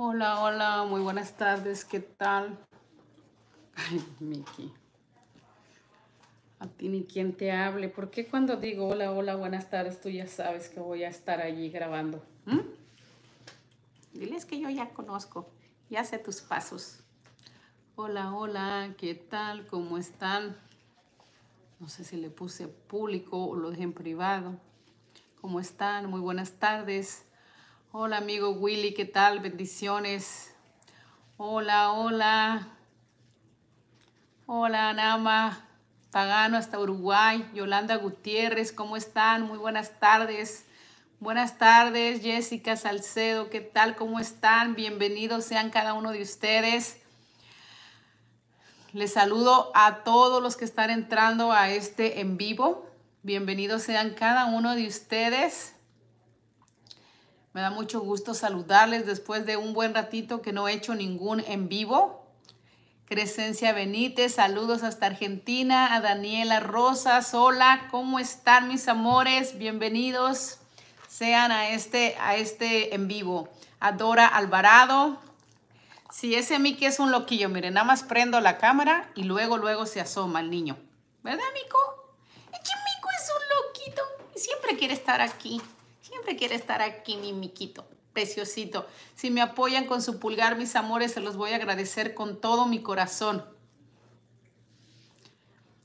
Hola, hola, muy buenas tardes, ¿qué tal? Ay, Miki. A ti ni quien te hable, porque cuando digo hola, hola, buenas tardes, tú ya sabes que voy a estar allí grabando. ¿Mm? Diles que yo ya conozco, ya sé tus pasos. Hola, hola, ¿qué tal? ¿Cómo están? No sé si le puse público o lo dejé en privado. ¿Cómo están? Muy buenas tardes. Hola amigo Willy, ¿qué tal? Bendiciones. Hola, hola. Hola Nama Pagano hasta Uruguay. Yolanda Gutiérrez, ¿cómo están? Muy buenas tardes. Buenas tardes, Jessica Salcedo, ¿qué tal? ¿Cómo están? Bienvenidos sean cada uno de ustedes. Les saludo a todos los que están entrando a este en vivo. Bienvenidos sean cada uno de ustedes. Me da mucho gusto saludarles después de un buen ratito que no he hecho ningún en vivo. Crescencia Benítez, saludos hasta Argentina. A Daniela Rosas, hola, ¿cómo están mis amores? Bienvenidos sean a este, a este en vivo. Adora Alvarado. Si sí, ese que es un loquillo, miren, nada más prendo la cámara y luego, luego se asoma el niño. ¿Verdad, Mico? Es que Mico es un loquito. y Siempre quiere estar aquí. Siempre quiere estar aquí mi miquito, preciosito. Si me apoyan con su pulgar, mis amores, se los voy a agradecer con todo mi corazón.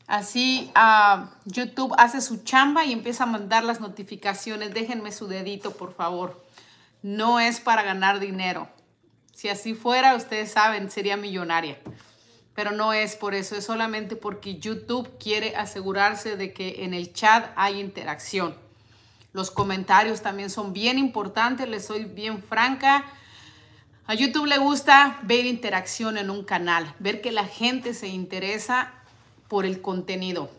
Así ah, YouTube hace su chamba y empieza a mandar las notificaciones. Déjenme su dedito, por favor. No es para ganar dinero. Si así fuera, ustedes saben, sería millonaria. Pero no es por eso, es solamente porque YouTube quiere asegurarse de que en el chat hay interacción. Los comentarios también son bien importantes, les soy bien franca. A YouTube le gusta ver interacción en un canal, ver que la gente se interesa por el contenido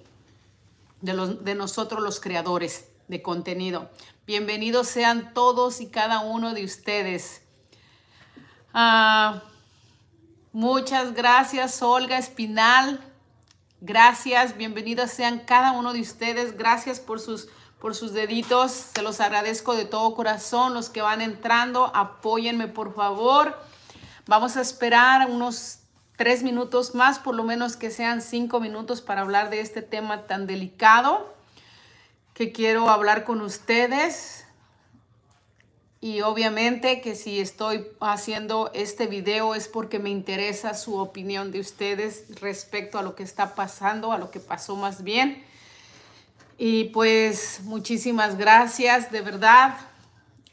de, nosotros los creadores de contenido. Bienvenidos sean todos y cada uno de ustedes. Ah, muchas gracias, Olga Espinal. Gracias, bienvenidos sean cada uno de ustedes. Gracias por sus por sus deditos. Se los agradezco de todo corazón. Los que van entrando, apóyenme por favor. Vamos a esperar unos tres minutos más, por lo menos que sean cinco minutos para hablar de este tema tan delicado que quiero hablar con ustedes. Y obviamente que si estoy haciendo este video es porque me interesa su opinión de ustedes respecto a lo que está pasando, a lo que pasó más bien. Y pues muchísimas gracias, de verdad.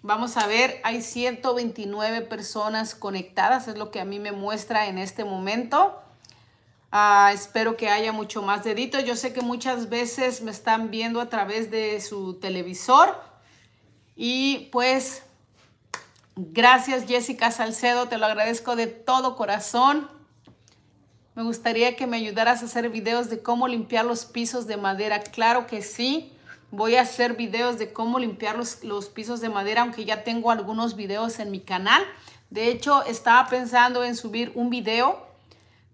Vamos a ver, hay 129 personas conectadas, es lo que a mí me muestra en este momento. Ah, espero que haya mucho más dedito. Yo sé que muchas veces me están viendo a través de su televisor. Y pues, gracias Jessica Salcedo, te lo agradezco de todo corazón. Me gustaría que me ayudaras a hacer videos de cómo limpiar los pisos de madera. Claro que sí. Voy a hacer videos de cómo limpiar los, pisos de madera, aunque ya tengo algunos videos en mi canal. De hecho, estaba pensando en subir un video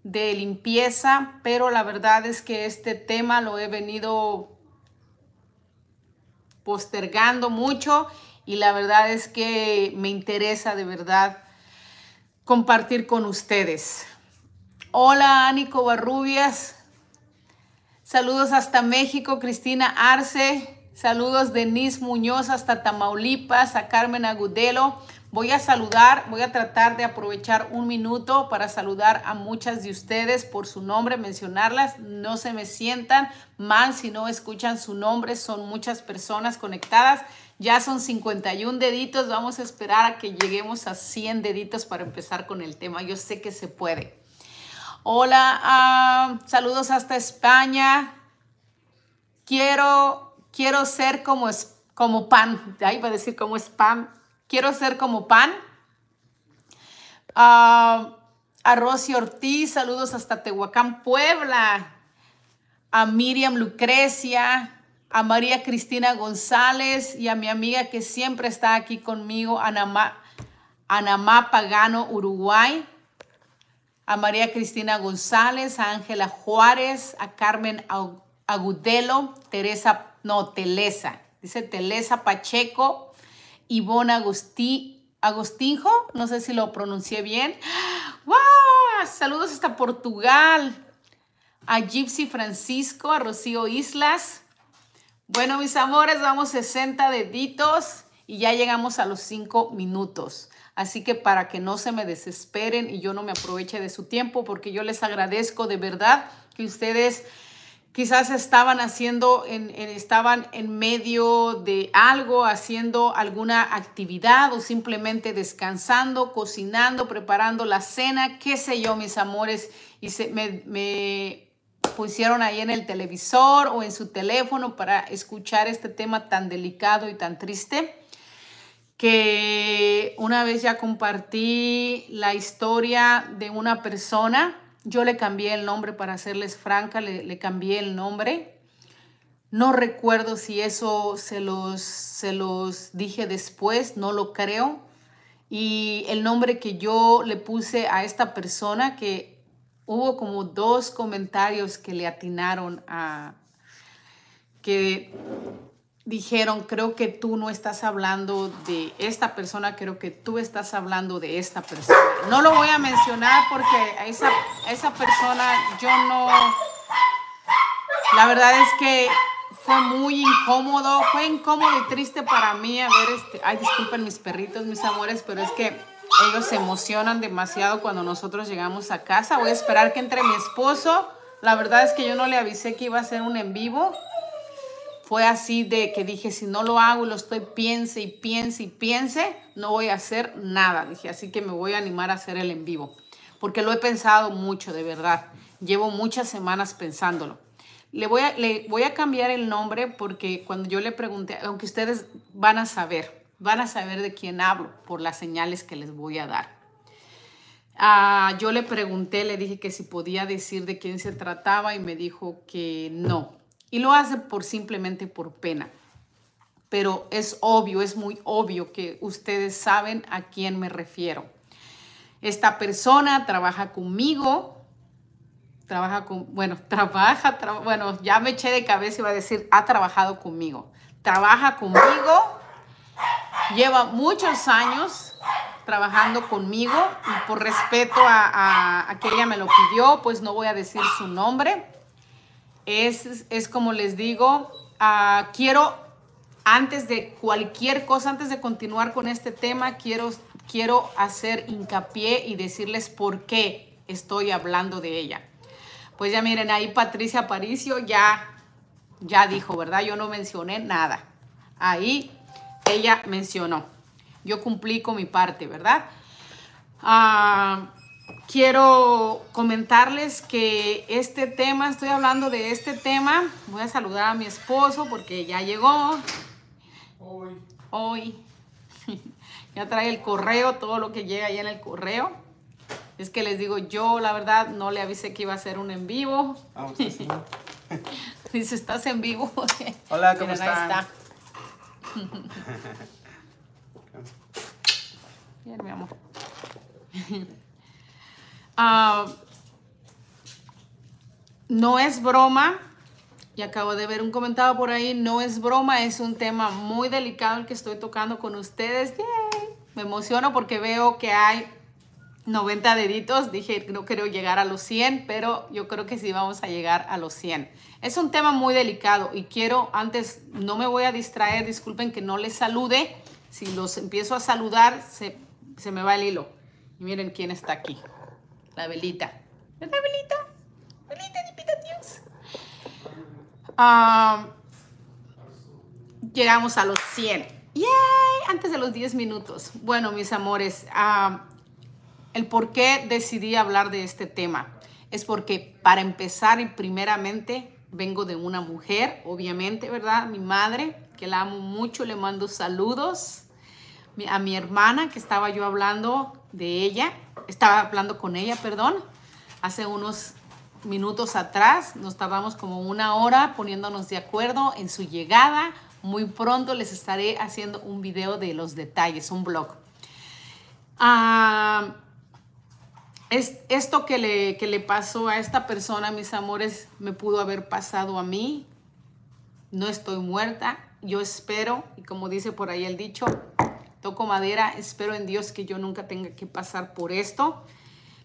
de limpieza, pero la verdad es que este tema lo he venido postergando mucho y la verdad es que me interesa de verdad compartir con ustedes. Hola, Ani Covarrubias. Saludos hasta México, Cristina Arce. Saludos Denise Muñoz hasta Tamaulipas, a Carmen Agudelo. Voy a saludar, voy a tratar de aprovechar un minuto para saludar a muchas de ustedes por su nombre, mencionarlas. No se me sientan mal si no escuchan su nombre, son muchas personas conectadas. Ya son 51 deditos, vamos a esperar a que lleguemos a 100 deditos para empezar con el tema. Yo sé que se puede. Hola, ah, saludos hasta España. Quiero, quiero ser como, como pan. Ahí va a decir como spam. Quiero ser como pan. Ah, a Rosy Ortiz, saludos hasta Tehuacán, Puebla. A Miriam Lucrecia, a María Cristina González y a mi amiga que siempre está aquí conmigo, Anamá Pagano, Uruguay a María Cristina González, a Ángela Juárez, a Carmen Agudelo, Teresa, no, Telesa, dice Telesa Pacheco, Ivona Agustí, no sé si lo pronuncié bien. ¡Wow! ¡Ah! Saludos hasta Portugal. A Gypsy Francisco, a Rocío Islas. Bueno, mis amores, vamos 60 deditos y ya llegamos a los 5 minutos. Así que para que no se me desesperen y yo no me aproveche de su tiempo, porque yo les agradezco de verdad que ustedes quizás estaban haciendo, estaban en medio de algo, haciendo alguna actividad o simplemente descansando, cocinando, preparando la cena, qué sé yo, mis amores, y se, me pusieron ahí en el televisor o en su teléfono para escuchar este tema tan delicado y tan triste que una vez ya compartí la historia de una persona, yo le cambié el nombre para hacerles franca, le, cambié el nombre. No recuerdo si eso se los, se los dije después, no lo creo. Y el nombre que yo le puse a esta persona, que hubo como dos comentarios que le atinaron a, que dijeron, creo que tú no estás hablando de esta persona, creo que tú estás hablando de esta persona. No lo voy a mencionar porque a esa, esa persona yo no... La verdad es que fue muy incómodo, fue incómodo y triste para mí a ver este... Ay, disculpen mis perritos, mis amores, pero es que ellos se emocionan demasiado cuando nosotros llegamos a casa. Voy a esperar que entre mi esposo. La verdad es que yo no le avisé que iba a ser un en vivo fue así de que dije, si no lo hago, lo estoy piense y piense y piense, no voy a hacer nada. Dije, así que me voy a animar a hacer el en vivo, porque lo he pensado mucho, de verdad. Llevo muchas semanas pensándolo. Le voy a, le voy a cambiar el nombre porque cuando yo le pregunté, aunque ustedes van a saber, van a saber de quién hablo por las señales que les voy a dar. Ah, yo le pregunté, le dije que si podía decir de quién se trataba y me dijo que no, y lo hace por simplemente por pena. Pero es obvio, es muy obvio que ustedes saben a quién me refiero. Esta persona trabaja conmigo, trabaja con, bueno, trabaja, bueno, ya me eché de cabeza y va a decir, ha trabajado conmigo. Trabaja conmigo, lleva muchos años trabajando conmigo y por respeto a, a, a que ella me lo pidió, pues no voy a decir su nombre es, como les digo, ah, quiero antes de cualquier cosa, antes de continuar con este tema, quiero, quiero hacer hincapié y decirles por qué estoy hablando de ella. Pues ya miren, ahí Patricia Aparicio ya, ya dijo, ¿verdad? Yo no mencioné nada. Ahí ella mencionó. Yo cumplí con mi parte, ¿verdad? Ah, quiero comentarles que este tema, estoy hablando de este tema. Voy a saludar a mi esposo porque ya llegó. Hoy. Hoy. ya trae el correo, todo lo que llega ahí en el correo. Es que les digo, yo la verdad no le avisé que iba a ser un en vivo. Ah, Dice, estás en vivo. Hola, ¿cómo están? Ahí está. Bien, mi amor. Ah, no es broma, y acabo de ver un comentado por ahí, no es broma, es un tema muy delicado el que estoy tocando con ustedes. Me emociono porque veo que hay 90 deditos, dije no quiero llegar a los 100, pero yo creo que sí vamos a llegar a los 100. Es un tema muy delicado y quiero, antes no me voy a distraer, disculpen que no les salude, si los empiezo a saludar se, se me va el hilo. Y miren quién está aquí. La velita. ¿Verdad, velita? Velita ah, llegamos a los 100. ¡Yay! Antes de los 10 minutos. Bueno, mis amores, ah, el por qué decidí hablar de este tema es porque para empezar y primeramente vengo de una mujer, obviamente, ¿verdad? Mi madre, que la amo mucho, le mando saludos. A mi hermana que estaba yo hablando, de ella, estaba hablando con ella, perdón, hace unos minutos atrás, nos estábamos como una hora poniéndonos de acuerdo en su llegada. Muy pronto les estaré haciendo un video de los detalles, un blog. Ah, es, esto que le, que le pasó a esta persona, mis amores, me pudo haber pasado a mí. No estoy muerta. Yo espero, y como dice por ahí el dicho, toco madera, espero en Dios que yo nunca tenga que pasar por esto.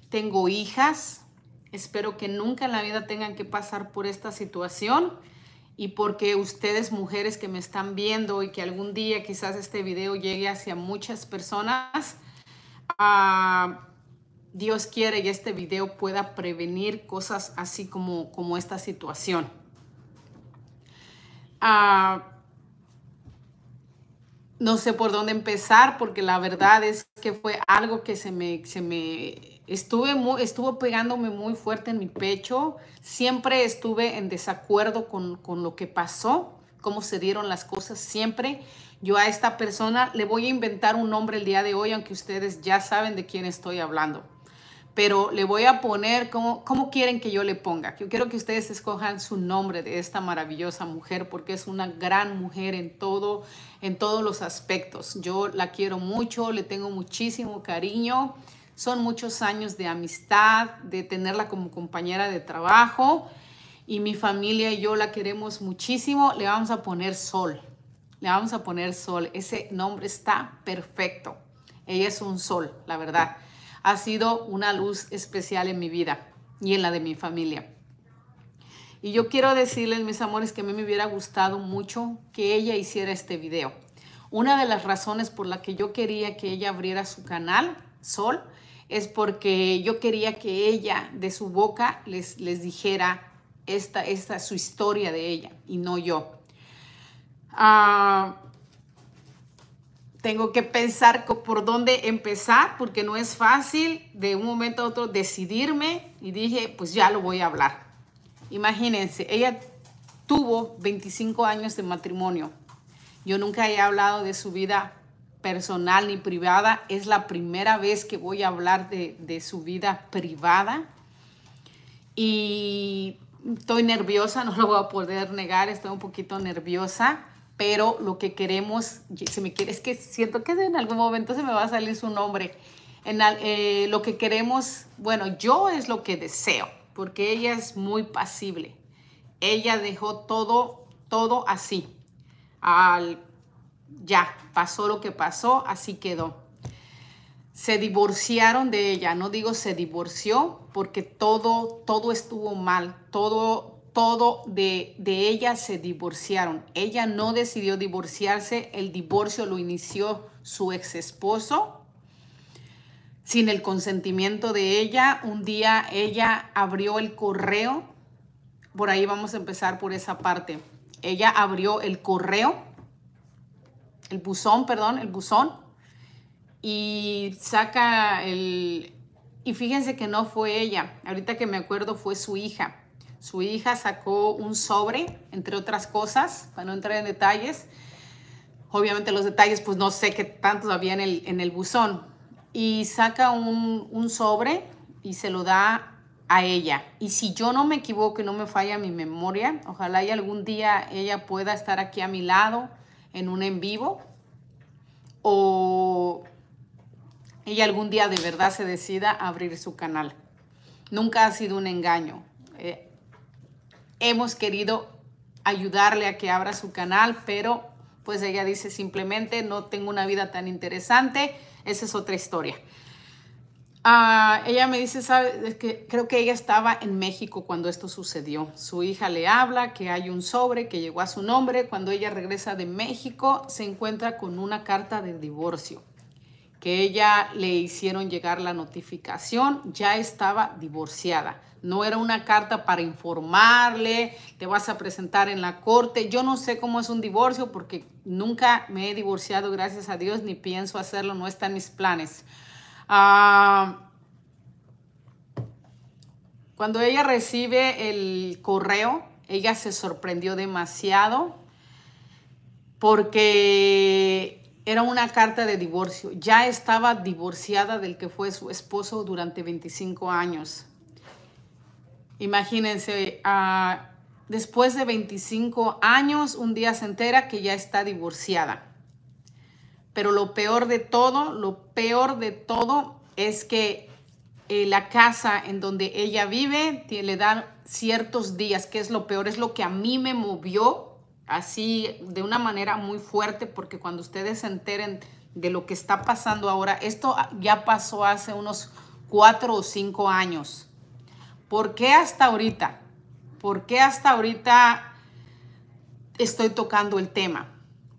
Tengo hijas, espero que nunca en la vida tengan que pasar por esta situación y porque ustedes mujeres que me están viendo y que algún día quizás este video llegue hacia muchas personas, ah, Dios quiere que este video pueda prevenir cosas así como, como esta situación. Ah no sé por dónde empezar porque la verdad es que fue algo que se me, se me estuve estuvo pegándome muy fuerte en mi pecho. Siempre estuve en desacuerdo con, con lo que pasó, cómo se dieron las cosas siempre. Yo a esta persona le voy a inventar un nombre el día de hoy, aunque ustedes ya saben de quién estoy hablando pero le voy a poner como, quieren que yo le ponga. Yo quiero que ustedes escojan su nombre de esta maravillosa mujer porque es una gran mujer en todo, en todos los aspectos. Yo la quiero mucho, le tengo muchísimo cariño. Son muchos años de amistad, de tenerla como compañera de trabajo y mi familia y yo la queremos muchísimo. Le vamos a poner sol. Le vamos a poner sol. Ese nombre está perfecto. Ella es un sol, la verdad ha sido una luz especial en mi vida y en la de mi familia. Y yo quiero decirles, mis amores, que a mí me hubiera gustado mucho que ella hiciera este video. Una de las razones por la que yo quería que ella abriera su canal, Sol, es porque yo quería que ella de su boca les, les dijera esta, esta, su historia de ella y no yo. Ah, tengo que pensar por dónde empezar porque no es fácil de un momento a otro decidirme y dije, pues ya lo voy a hablar. Imagínense, ella tuvo 25 años de matrimonio. Yo nunca he hablado de su vida personal ni privada. Es la primera vez que voy a hablar de, de su vida privada. Y estoy nerviosa, no lo voy a poder negar, estoy un poquito nerviosa pero lo que queremos, me es que siento que en algún momento se me va a salir su nombre. En eh, lo que queremos, bueno, yo es lo que deseo, porque ella es muy pasible. Ella dejó todo, todo así. Al, ya, pasó lo que pasó, así quedó. Se divorciaron de ella, no digo se divorció, porque todo, todo estuvo mal, todo, todo de, de ella se divorciaron. Ella no decidió divorciarse, el divorcio lo inició su ex esposo sin el consentimiento de ella. Un día ella abrió el correo. Por ahí vamos a empezar por esa parte. Ella abrió el correo, el buzón, perdón, el buzón, y saca el... Y fíjense que no fue ella. Ahorita que me acuerdo fue su hija. Su hija sacó un sobre, entre otras cosas, para no entrar en detalles. Obviamente los detalles, pues no sé qué tantos había en el, en el buzón. Y saca un, sobre y se lo da a ella. Y si yo no me equivoco y no me falla mi memoria, ojalá y algún día ella pueda estar aquí a mi lado en un en vivo o ella algún día de verdad se decida a abrir su canal. Nunca ha sido un engaño. Eh, hemos querido ayudarle a que abra su canal, pero pues ella dice simplemente no tengo una vida tan interesante, esa es otra historia. Ah, ella me dice, que creo que ella estaba en México cuando esto sucedió. Su hija le habla que hay un sobre que llegó a su nombre. Cuando ella regresa de México, se encuentra con una carta de divorcio que ella le hicieron llegar la notificación. Ya estaba divorciada. No era una carta para informarle, te vas a presentar en la corte. Yo no sé cómo es un divorcio porque nunca me he divorciado, gracias a Dios, ni pienso hacerlo, no está en mis planes. Ah, cuando ella recibe el correo, ella se sorprendió demasiado porque era una carta de divorcio. Ya estaba divorciada del que fue su esposo durante 25 años. Imagínense, ah, después de 25 años, un día se entera que ya está divorciada. Pero lo peor de todo, lo peor de todo es que eh, la casa en donde ella vive le dan ciertos días, que es lo peor, es lo que a mí me movió así de una manera muy fuerte, porque cuando ustedes se enteren de lo que está pasando ahora, esto ya pasó hace unos cuatro o cinco años ¿Por qué hasta ahorita? ¿Por qué hasta ahorita estoy tocando el tema?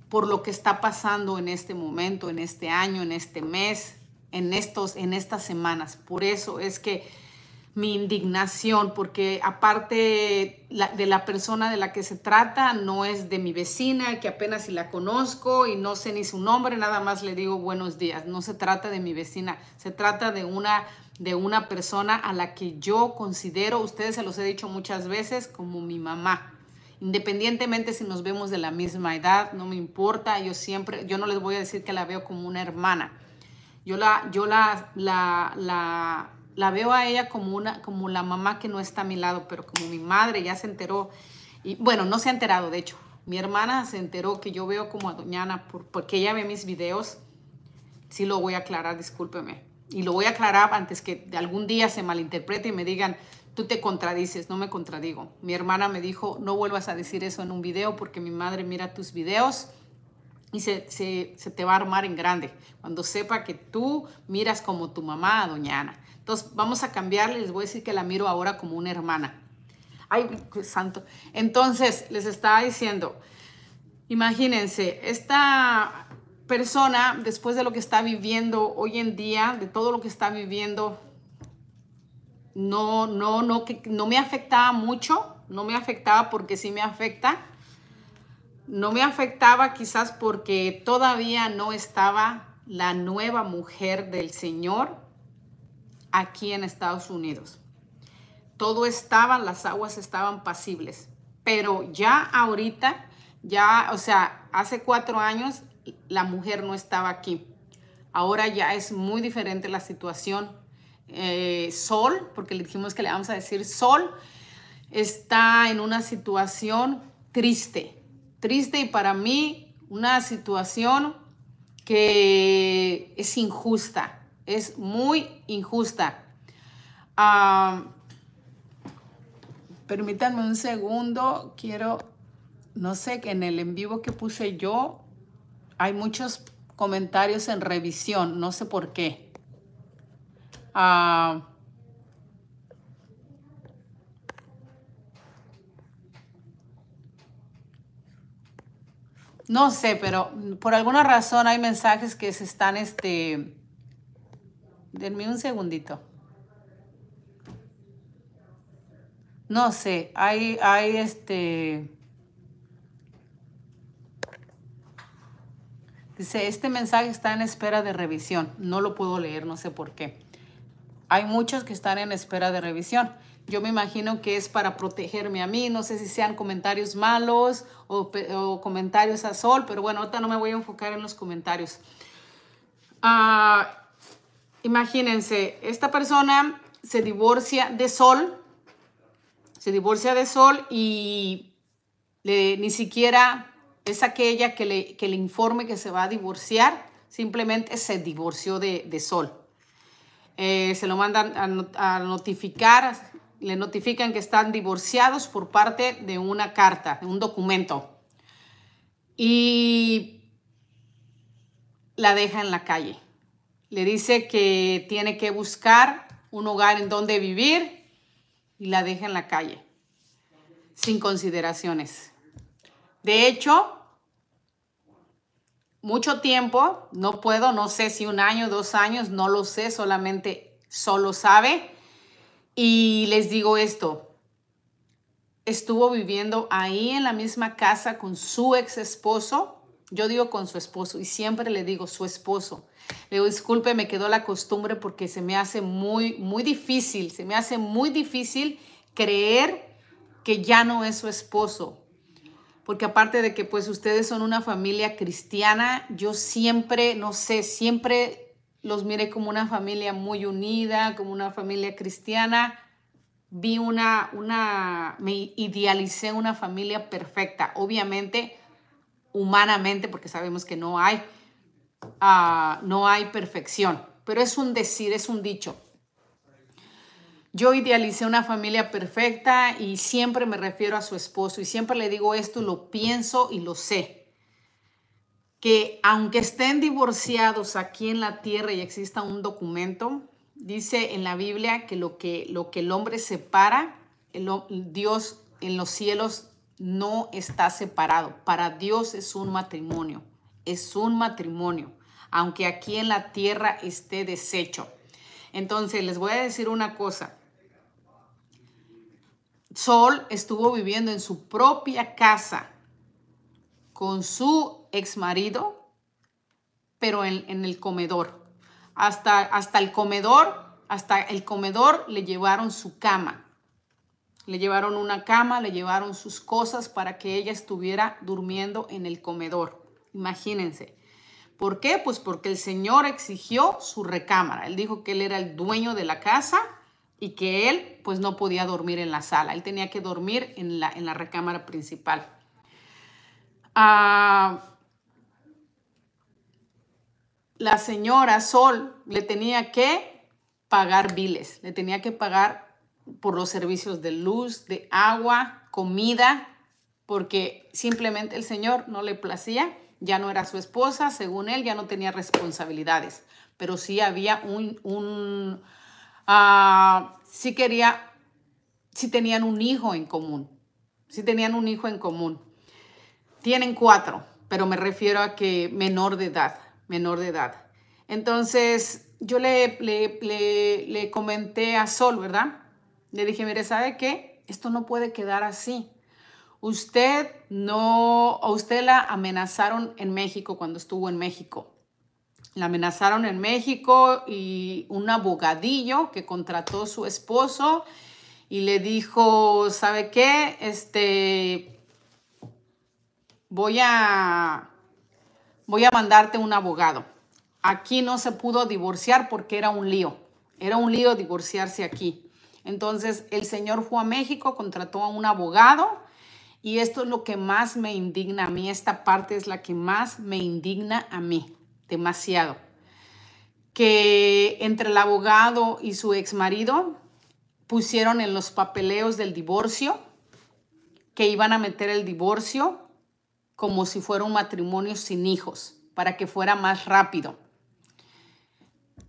Por lo que está pasando en este momento, en este año, en este mes, en, estos, en estas semanas. Por eso es que mi indignación, porque aparte de la persona de la que se trata, no es de mi vecina, que apenas si la conozco y no sé ni su nombre, nada más le digo buenos días. No se trata de mi vecina, se trata de una de una persona a la que yo considero, ustedes se los he dicho muchas veces, como mi mamá. Independientemente si nos vemos de la misma edad, no me importa, yo siempre, yo no les voy a decir que la veo como una hermana. Yo la, yo la, la, veo a ella como, una, como la mamá que no está a mi lado, pero como mi madre ya se enteró, y bueno, no se ha enterado, de hecho, mi hermana se enteró que yo veo como a Doñana porque ella ve mis videos. Sí lo voy a aclarar, discúlpeme y lo voy a aclarar antes que de algún día se malinterprete y me digan, tú te contradices, no me contradigo. Mi hermana me dijo, no vuelvas a decir eso en un video porque mi madre mira tus videos y se, te va a armar en grande cuando sepa que tú miras como tu mamá a doña Ana. Entonces vamos a cambiarle, les voy a decir que la miro ahora como una hermana. Ay, santo. Entonces les estaba diciendo, imagínense, esta persona, después de lo que está viviendo hoy en día, de todo lo que está viviendo, no, no, no, que no me afectaba mucho, no me afectaba porque sí me afecta, no me afectaba quizás porque todavía no estaba la nueva mujer del Señor aquí en Estados Unidos. Todo estaba, las aguas estaban pasibles, pero ya ahorita, ya, o sea, hace cuatro años la mujer no estaba aquí. Ahora ya es muy diferente la situación. Eh, Sol, porque le dijimos que le vamos a decir Sol, está en una situación triste, triste y para mí una situación que es injusta, es muy injusta. Ah, permítanme un segundo, quiero, no sé, que en el en vivo que puse yo hay muchos comentarios en revisión, no sé por qué. Ah, no sé, pero por alguna razón hay mensajes que se están, este, denme un segundito. No sé, hay, hay este... Dice, este mensaje está en espera de revisión. No lo puedo leer, no sé por qué. Hay muchos que están en espera de revisión. Yo me imagino que es para protegerme a mí. No sé si sean comentarios malos o, comentarios a sol, pero bueno, ahorita no me voy a enfocar en los comentarios. Ah, imagínense, esta persona se divorcia de sol, se divorcia de sol y ni siquiera es aquella que le, informe que se va a divorciar, simplemente se divorció de, Sol. Eh, se lo mandan a, a, notificar, le notifican que están divorciados por parte de una carta, de un documento. Y la deja en la calle. Le dice que tiene que buscar un hogar en donde vivir y la deja en la calle, sin consideraciones. De hecho, mucho tiempo, no puedo, no sé si un año, dos años, no lo sé, solamente solo sabe. Y les digo esto, estuvo viviendo ahí en la misma casa con su ex esposo. Yo digo con su esposo y siempre le digo su esposo. Le digo, disculpe, me quedó la costumbre porque se me hace muy, muy difícil, se me hace muy difícil creer que ya no es su esposo porque aparte de que pues ustedes son una familia cristiana, yo siempre, no sé, siempre los miré como una familia muy unida, como una familia cristiana. Vi una, una, me idealicé una familia perfecta, obviamente, humanamente, porque sabemos que no hay, ah, no hay perfección, pero es un decir, es un dicho. Yo idealicé una familia perfecta y siempre me refiero a su esposo y siempre le digo esto, lo pienso y lo sé. Que aunque estén divorciados aquí en la tierra y exista un documento, dice en la Biblia que lo que, lo que el hombre separa, el, Dios en los cielos no está separado. Para Dios es un matrimonio, es un matrimonio, aunque aquí en la tierra esté deshecho. Entonces, les voy a decir una cosa. Sol estuvo viviendo en su propia casa con su ex marido, pero en, el comedor. Hasta, hasta el comedor, hasta el comedor le llevaron su cama. Le llevaron una cama, le llevaron sus cosas para que ella estuviera durmiendo en el comedor. Imagínense. ¿Por qué? Pues porque el Señor exigió su recámara. Él dijo que él era el dueño de la casa y que él pues no podía dormir en la sala, él tenía que dormir en la, en la recámara principal. Ah, la señora Sol le tenía que pagar biles, le tenía que pagar por los servicios de luz, de agua, comida, porque simplemente el Señor no le placía, ya no era su esposa, según él ya no tenía responsabilidades, pero sí había un si ah, sí quería, si tenían un hijo en común, si tenían un hijo en común. Tienen cuatro, pero me refiero a que menor de edad, menor de edad. Entonces, yo le, le, le, comenté a Sol, ¿verdad? Le dije, mire, ¿sabe qué? Esto no puede quedar así. Usted no, a usted la amenazaron en México cuando estuvo en México. La amenazaron en México y un abogadillo que contrató a su esposo y le dijo, ¿sabe qué? Este, voy a, voy a mandarte un abogado. Aquí no se pudo divorciar porque era un lío. Era un lío divorciarse aquí. Entonces el señor fue a México, contrató a un abogado y esto es lo que más me indigna a mí. Esta parte es la que más me indigna a mí demasiado. Que entre el abogado y su ex marido pusieron en los papeleos del divorcio que iban a meter el divorcio como si fuera un matrimonio sin hijos, para que fuera más rápido.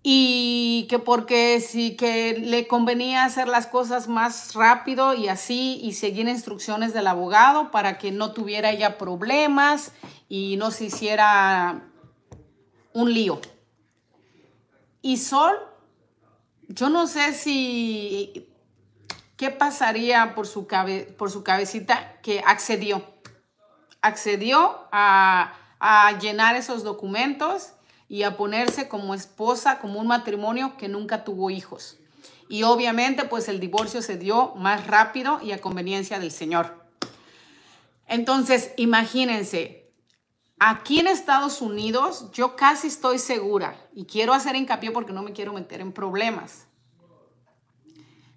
Y que porque sí que le convenía hacer las cosas más rápido y así, y seguir instrucciones del abogado para que no tuviera ya problemas y no se hiciera un lío. Y Sol, yo no sé si qué pasaría por su, cabe, por su cabecita que accedió. Accedió a, a llenar esos documentos y a ponerse como esposa, como un matrimonio que nunca tuvo hijos. Y obviamente pues el divorcio se dio más rápido y a conveniencia del Señor. Entonces, imagínense, Aquí en Estados Unidos, yo casi estoy segura, y quiero hacer hincapié porque no me quiero meter en problemas.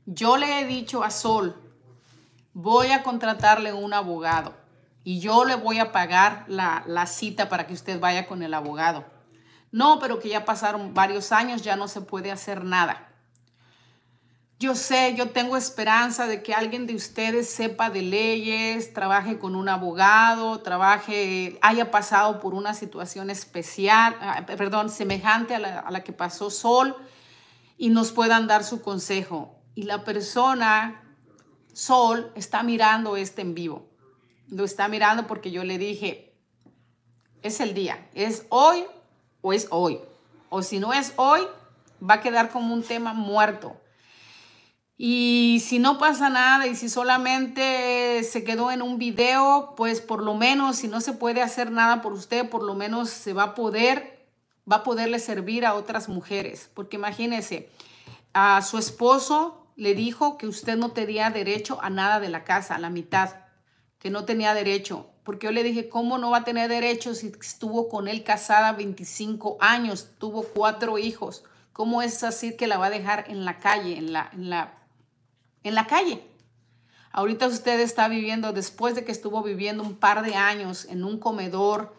Yo le he dicho a Sol, voy a contratarle un abogado y yo le voy a pagar la, la cita para que usted vaya con el abogado. No, pero que ya pasaron varios años, ya no se puede hacer nada. Yo sé, yo tengo esperanza de que alguien de ustedes sepa de leyes, trabaje con un abogado, trabaje, haya pasado por una situación especial, ah, perdón, semejante a la, que pasó Sol y nos puedan dar su consejo. Y la persona, Sol, está mirando este en vivo. Lo está mirando porque yo le dije, es el día, es hoy o es hoy. O si no es hoy, va a quedar como un tema muerto y si no pasa nada y si solamente se quedó en un video, pues por lo menos si no se puede hacer nada por usted, por lo menos se va a poder, va a poderle servir a otras mujeres. Porque imagínese, a su esposo le dijo que usted no tenía derecho a nada de la casa, a la mitad, que no tenía derecho. Porque yo le dije, ¿cómo no va a tener derecho si estuvo con él casada 25 años, tuvo cuatro hijos? ¿Cómo es así que la va a dejar en la calle, en la, en la en la calle. Ahorita usted está viviendo, después de que estuvo viviendo un par de años en un comedor,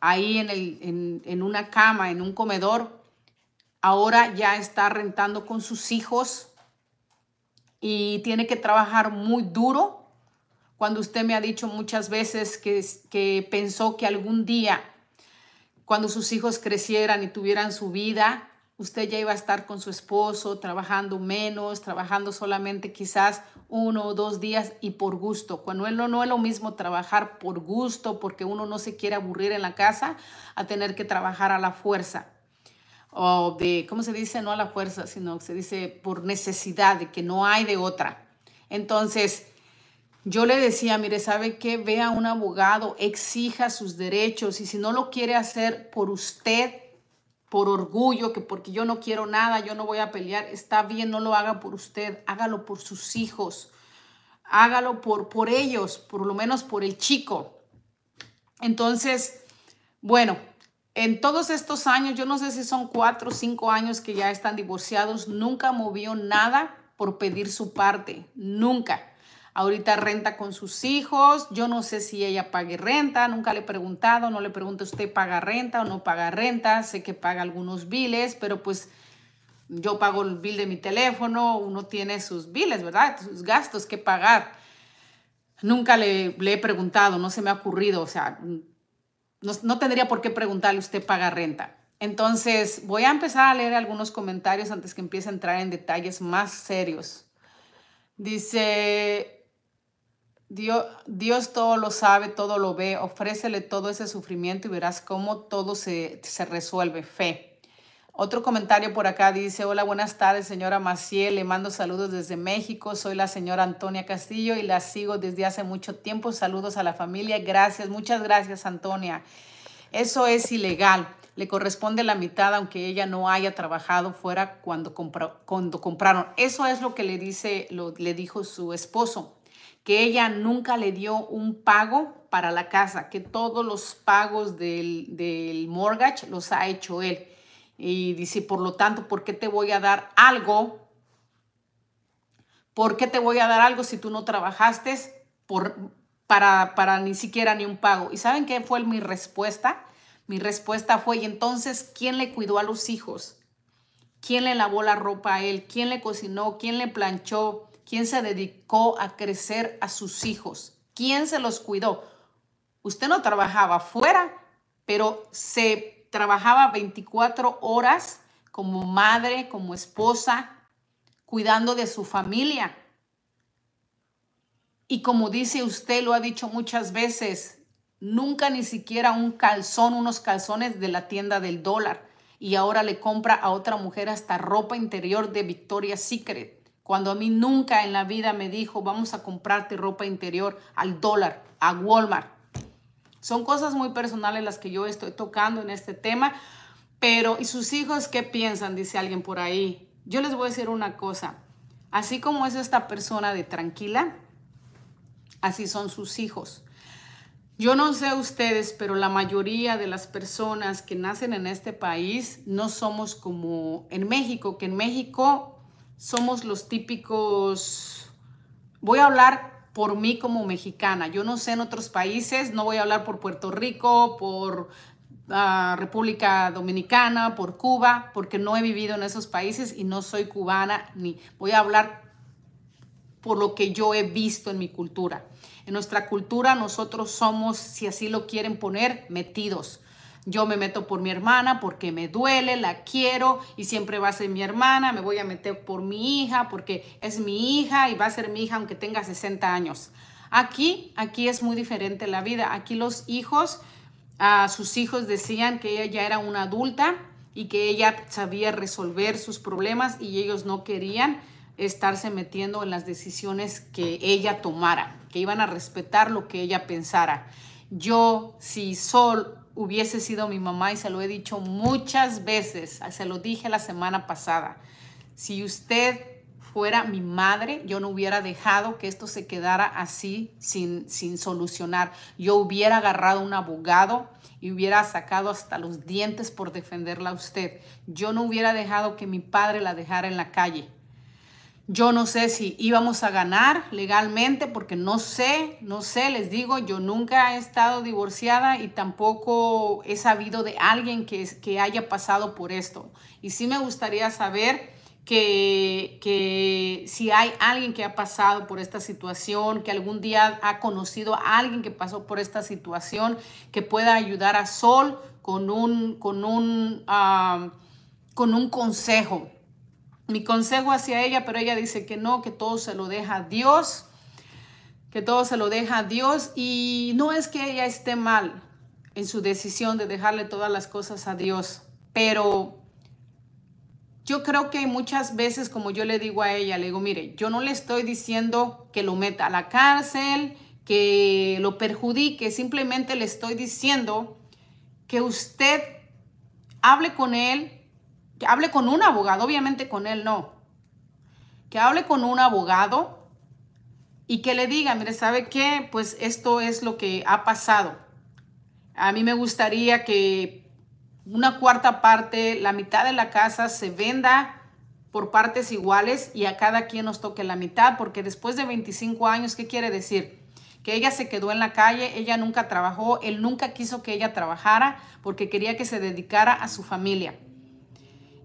ahí en, el, en, en una cama, en un comedor, ahora ya está rentando con sus hijos y tiene que trabajar muy duro. Cuando usted me ha dicho muchas veces que, que pensó que algún día, cuando sus hijos crecieran y tuvieran su vida, usted ya iba a estar con su esposo trabajando menos, trabajando solamente quizás uno o dos días y por gusto. Cuando él no, es lo mismo trabajar por gusto porque uno no se quiere aburrir en la casa a tener que trabajar a la fuerza o de, ¿cómo se dice? No a la fuerza, sino se dice por necesidad, de que no hay de otra. Entonces, yo le decía, mire, ¿sabe qué? Vea a un abogado, exija sus derechos y si no lo quiere hacer por usted, por orgullo, que porque yo no quiero nada, yo no voy a pelear, está bien, no lo haga por usted, hágalo por sus hijos, hágalo por, por ellos, por lo menos por el chico. Entonces, bueno, en todos estos años, yo no sé si son cuatro o cinco años que ya están divorciados, nunca movió nada por pedir su parte, nunca ahorita renta con sus hijos. Yo no sé si ella pague renta, nunca le he preguntado, no le pregunto usted paga renta o no paga renta. Sé que paga algunos biles, pero pues yo pago el bill de mi teléfono, uno tiene sus biles, ¿verdad? Sus gastos que pagar. Nunca le, he preguntado, no se me ha ocurrido, o sea, no, no tendría por qué preguntarle usted paga renta. Entonces, voy a empezar a leer algunos comentarios antes que empiece a entrar en detalles más serios. Dice, Dios, Dios, todo lo sabe, todo lo ve. Ofrécele todo ese sufrimiento y verás cómo todo se, resuelve. Fe. Otro comentario por acá dice, hola, buenas tardes, señora Maciel. Le mando saludos desde México. Soy la señora Antonia Castillo y la sigo desde hace mucho tiempo. Saludos a la familia. Gracias, muchas gracias, Antonia. Eso es ilegal. Le corresponde la mitad aunque ella no haya trabajado fuera cuando, cuando compraron. Eso es lo que le, dice, lo, le dijo su esposo que ella nunca le dio un pago para la casa, que todos los pagos del, del mortgage los ha hecho él. Y dice, por lo tanto, ¿por qué te voy a dar algo? ¿Por qué te voy a dar algo si tú no trabajaste por, para, para ni siquiera ni un pago? ¿Y saben qué fue mi respuesta? Mi respuesta fue, ¿y entonces quién le cuidó a los hijos? ¿Quién le lavó la ropa a él? ¿Quién le cocinó? ¿Quién le planchó? ¿Quién se dedicó a crecer a sus hijos? ¿Quién se los cuidó? Usted no trabajaba fuera, pero se trabajaba 24 horas como madre, como esposa, cuidando de su familia. Y como dice usted, lo ha dicho muchas veces, nunca ni siquiera un calzón, unos calzones de la tienda del dólar. Y ahora le compra a otra mujer hasta ropa interior de Victoria's Secret. Cuando a mí nunca en la vida me dijo, vamos a comprarte ropa interior al dólar, a Walmart. Son cosas muy personales las que yo estoy tocando en este tema, pero ¿y sus hijos qué piensan? Dice alguien por ahí. Yo les voy a decir una cosa, así como es esta persona de tranquila, así son sus hijos. Yo no sé ustedes, pero la mayoría de las personas que nacen en este país no somos como en México, que en México somos los típicos, voy a hablar por mí como mexicana, yo no sé en otros países, no voy a hablar por Puerto Rico, por ah, República Dominicana, por Cuba, porque no he vivido en esos países y no soy cubana, ni voy a hablar por lo que yo he visto en mi cultura. En nuestra cultura nosotros somos, si así lo quieren poner, metidos. Yo me meto por mi hermana porque me duele, la quiero y siempre va a ser mi hermana. Me voy a meter por mi hija porque es mi hija y va a ser mi hija aunque tenga 60 años. Aquí, aquí es muy diferente la vida. Aquí los hijos, a sus hijos decían que ella ya era una adulta y que ella sabía resolver sus problemas y ellos no querían estarse metiendo en las decisiones que ella tomara, que iban a respetar lo que ella pensara. Yo, si, sol, hubiese sido mi mamá y se lo he dicho muchas veces, ah, se lo dije la semana pasada. Si usted fuera mi madre, yo no hubiera dejado que esto se quedara así sin, sin solucionar. Yo hubiera agarrado un abogado y hubiera sacado hasta los dientes por defenderla a usted. Yo no hubiera dejado que mi padre la dejara en la calle. Yo no sé si íbamos a ganar legalmente porque no sé, no sé, les digo, yo nunca he estado divorciada y tampoco he sabido de alguien que, que haya pasado por esto. Y sí me gustaría saber que, si hay alguien que ha pasado por esta situación, que algún día ha conocido a alguien que pasó por esta situación, que pueda ayudar a Sol con un, con un, ah, con un consejo mi consejo hacia ella, pero ella dice que no, que todo se lo deja a Dios, que todo se lo deja a Dios y no es que ella esté mal en su decisión de dejarle todas las cosas a Dios, pero yo creo que muchas veces, como yo le digo a ella, le digo, mire, yo no le estoy diciendo que lo meta a la cárcel, que lo perjudique, simplemente le estoy diciendo que usted hable con él, que hable con un abogado, obviamente con él no, que hable con un abogado y que le diga, mire, ¿sabe qué? Pues esto es lo que ha pasado. A mí me gustaría que una cuarta parte, la mitad de la casa se venda por partes iguales y a cada quien nos toque la mitad, porque después de 25 años, ¿qué quiere decir? Que ella se quedó en la calle, ella nunca trabajó, él nunca quiso que ella trabajara porque quería que se dedicara a su familia.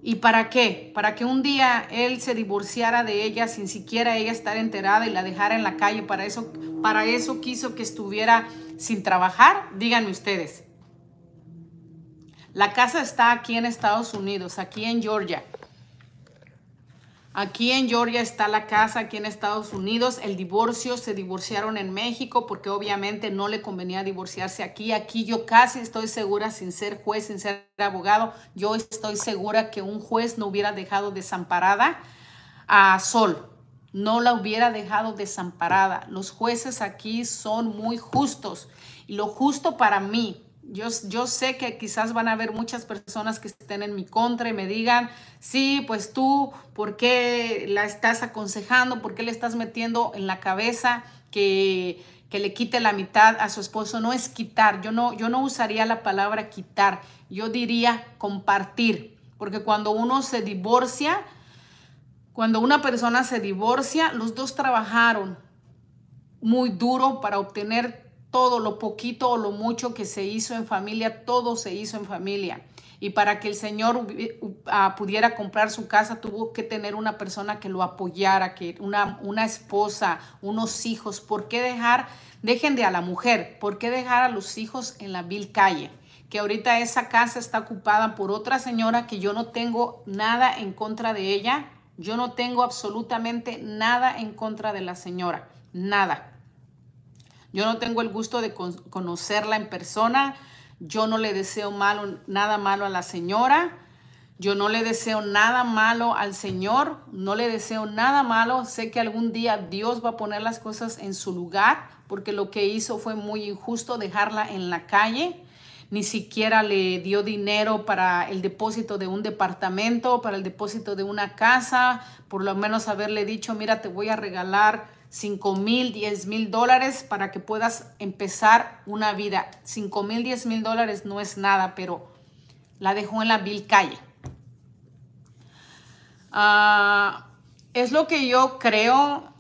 ¿Y para qué? Para que un día él se divorciara de ella sin siquiera ella estar enterada y la dejara en la calle. Para eso, para eso quiso que estuviera sin trabajar. Díganme ustedes. La casa está aquí en Estados Unidos, aquí en Georgia. Aquí en Georgia está la casa, aquí en Estados Unidos, el divorcio, se divorciaron en México porque obviamente no le convenía divorciarse aquí. Aquí yo casi estoy segura, sin ser juez, sin ser abogado, yo estoy segura que un juez no hubiera dejado desamparada a Sol, no la hubiera dejado desamparada. Los jueces aquí son muy justos y lo justo para mí, yo, sé que quizás van a haber muchas personas que estén en mi contra y me digan, sí, pues tú, ¿por qué la estás aconsejando? ¿Por qué le estás metiendo en la cabeza que, que le quite la mitad a su esposo? No es quitar, yo no, yo no usaría la palabra quitar, yo diría compartir, porque cuando uno se divorcia, cuando una persona se divorcia, los dos trabajaron muy duro para obtener todo lo poquito o lo mucho que se hizo en familia, todo se hizo en familia. Y para que el Señor ah, pudiera comprar su casa, tuvo que tener una persona que lo apoyara, que una, una esposa, unos hijos. ¿Por qué dejar, dejen de a la mujer, por qué dejar a los hijos en la vil calle? que ahorita esa casa está ocupada por otra señora que yo no tengo nada en contra de ella. Yo no tengo absolutamente nada en contra de la señora. Nada. Yo no tengo el gusto de conocerla en persona. Yo no le deseo malo, nada malo a la señora. Yo no le deseo nada malo al Señor, no le deseo nada malo. Sé que algún día Dios va a poner las cosas en su lugar, porque lo que hizo fue muy injusto dejarla en la calle. Ni siquiera le dio dinero para el depósito de un departamento, para el depósito de una casa. Por lo menos haberle dicho, mira, te voy a regalar 5 mil, 10 mil dólares para que puedas empezar una vida. 5 mil, 10 mil dólares no es nada, pero la dejó en la vil calle. Ah, es lo que yo creo.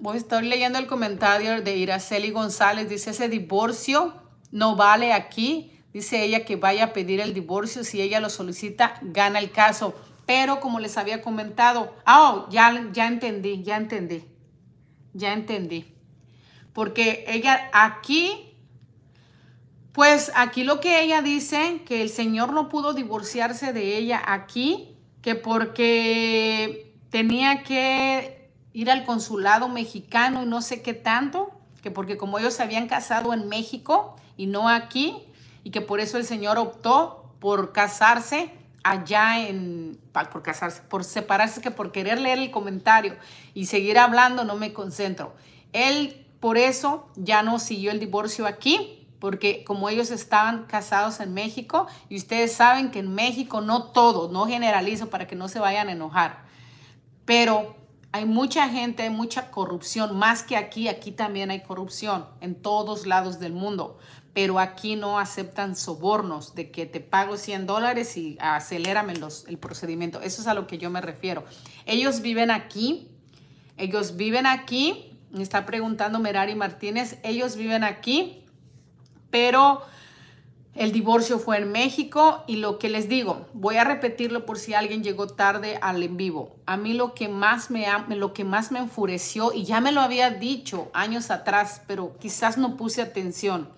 Voy a estar leyendo el comentario de Iraceli González. Dice, ese divorcio no vale aquí. Dice ella que vaya a pedir el divorcio. Si ella lo solicita, gana el caso. Pero como les había comentado, oh, ya, ya entendí, ya entendí. Ya entendí. Porque ella aquí, pues aquí lo que ella dice, que el Señor no pudo divorciarse de ella aquí, que porque tenía que ir al consulado mexicano y no sé qué tanto, que porque como ellos se habían casado en México y no aquí, y que por eso el Señor optó por casarse allá en, por casarse, por separarse, que por querer leer el comentario y seguir hablando no me concentro. Él por eso ya no siguió el divorcio aquí, porque como ellos estaban casados en México, y ustedes saben que en México no todo no generalizo para que no se vayan a enojar, pero hay mucha gente, hay mucha corrupción, más que aquí, aquí también hay corrupción en todos lados del mundo pero aquí no aceptan sobornos de que te pago 100 dólares y acelérame los, el procedimiento. Eso es a lo que yo me refiero. Ellos viven aquí, ellos viven aquí, me está preguntando Merari Martínez, ellos viven aquí, pero el divorcio fue en México y lo que les digo, voy a repetirlo por si alguien llegó tarde al en vivo. A mí lo que más me lo que más me enfureció y ya me lo había dicho años atrás, pero quizás no puse atención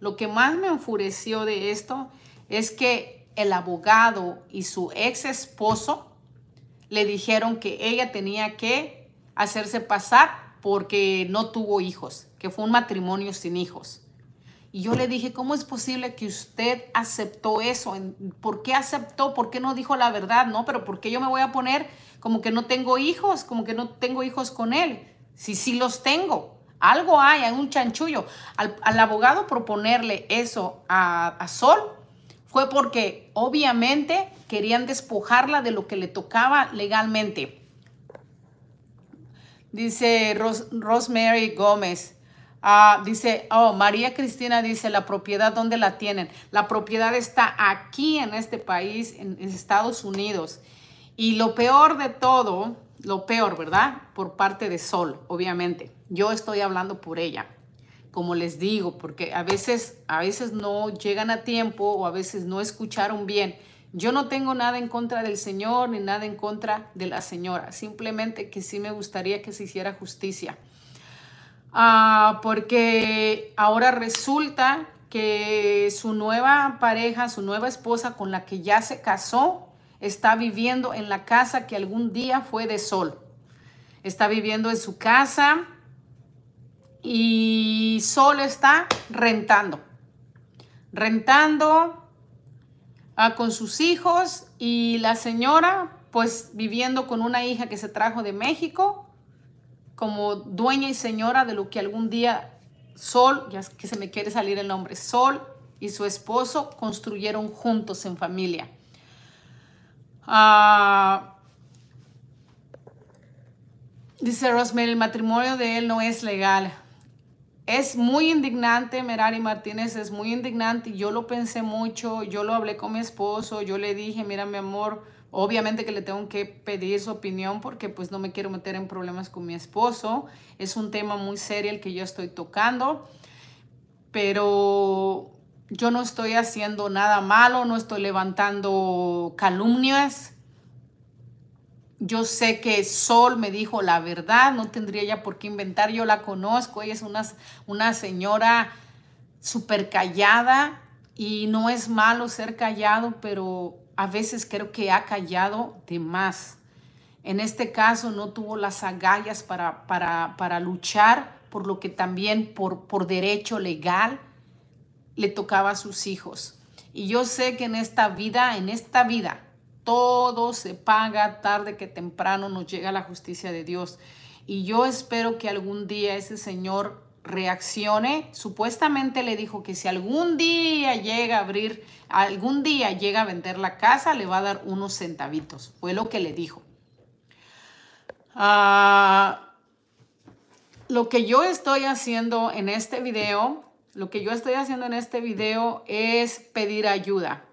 lo que más me enfureció de esto es que el abogado y su ex esposo le dijeron que ella tenía que hacerse pasar porque no tuvo hijos, que fue un matrimonio sin hijos. Y yo le dije, ¿cómo es posible que usted aceptó eso? ¿Por qué aceptó? ¿Por qué no dijo la verdad? No, pero ¿por qué yo me voy a poner como que no tengo hijos, como que no tengo hijos con él? Si sí, sí los tengo. Algo hay, hay un chanchullo. Al, abogado proponerle eso a, Sol fue porque obviamente querían despojarla de lo que le tocaba legalmente. Dice Rosemary Gómez. Ah, dice, oh, María Cristina dice, la propiedad, ¿dónde la tienen? La propiedad está aquí en este país, en Estados Unidos. Y lo peor de todo lo peor, ¿verdad? Por parte de Sol, obviamente. Yo estoy hablando por ella, como les digo, porque a veces, a veces no llegan a tiempo o a veces no escucharon bien. Yo no tengo nada en contra del señor ni nada en contra de la señora. Simplemente que sí me gustaría que se hiciera justicia. Ah, porque ahora resulta que su nueva pareja, su nueva esposa con la que ya se casó, está viviendo en la casa que algún día fue de Sol. Está viviendo en su casa y Sol está rentando. Rentando ah, con sus hijos y la señora pues viviendo con una hija que se trajo de México como dueña y señora de lo que algún día Sol, ya que se me quiere salir el nombre, Sol y su esposo construyeron juntos en familia. Ah, dice Rosemary, el matrimonio de él no es legal. Es muy indignante, Merari Martínez, es muy indignante. Yo lo pensé mucho, yo lo hablé con mi esposo, yo le dije, mira mi amor, obviamente que le tengo que pedir su opinión porque pues no me quiero meter en problemas con mi esposo. Es un tema muy serio el que yo estoy tocando, pero yo no estoy haciendo nada malo, no estoy levantando calumnias. Yo sé que Sol me dijo la verdad, no tendría ya por qué inventar, yo la conozco, ella es una, una señora súper callada y no es malo ser callado, pero a veces creo que ha callado de más. En este caso no tuvo las agallas para, para, para luchar por lo que también por, por derecho legal le tocaba a sus hijos. Y yo sé que en esta vida, en esta vida, todo se paga tarde que temprano, nos llega la justicia de Dios. Y yo espero que algún día ese Señor reaccione. Supuestamente le dijo que si algún día llega a abrir, algún día llega a vender la casa, le va a dar unos centavitos. Fue lo que le dijo. Ah, lo que yo estoy haciendo en este video lo que yo estoy haciendo en este video es pedir ayuda.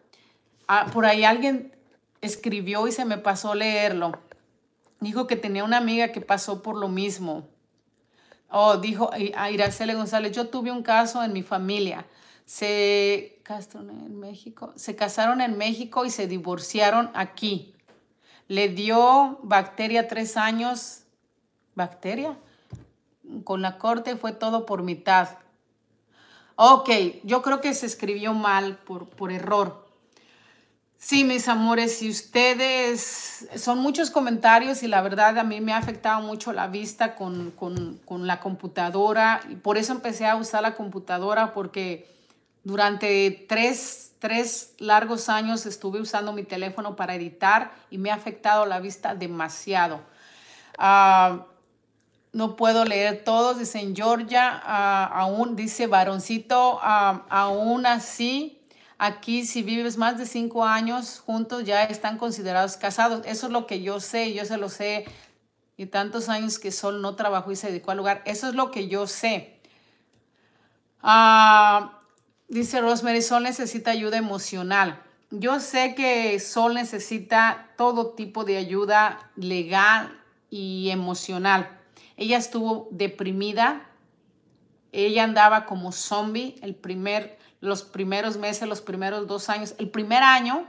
Ah, por ahí alguien escribió y se me pasó leerlo. Dijo que tenía una amiga que pasó por lo mismo. Oh, dijo a Iracele González, yo tuve un caso en mi familia. Se en México, se casaron en México y se divorciaron aquí. Le dio bacteria tres años, bacteria, con la corte fue todo por mitad. Ok, yo creo que se escribió mal por, por error. Sí, mis amores, si ustedes, son muchos comentarios y la verdad a mí me ha afectado mucho la vista con, con, la computadora. Y por eso empecé a usar la computadora porque durante tres, largos años estuve usando mi teléfono para editar y me ha afectado la vista demasiado. Ah, no puedo leer todos, dicen Georgia, ah, aún, dice varoncito, ah, aún así, aquí si vives más de cinco años juntos ya están considerados casados. Eso es lo que yo sé, yo se lo sé, y tantos años que Sol no trabajó y se dedicó al lugar. Eso es lo que yo sé. Ah, dice Rosemary, Sol necesita ayuda emocional. Yo sé que Sol necesita todo tipo de ayuda legal y emocional. Ella estuvo deprimida, ella andaba como zombie el primer, los primeros meses, los primeros dos años. El primer año,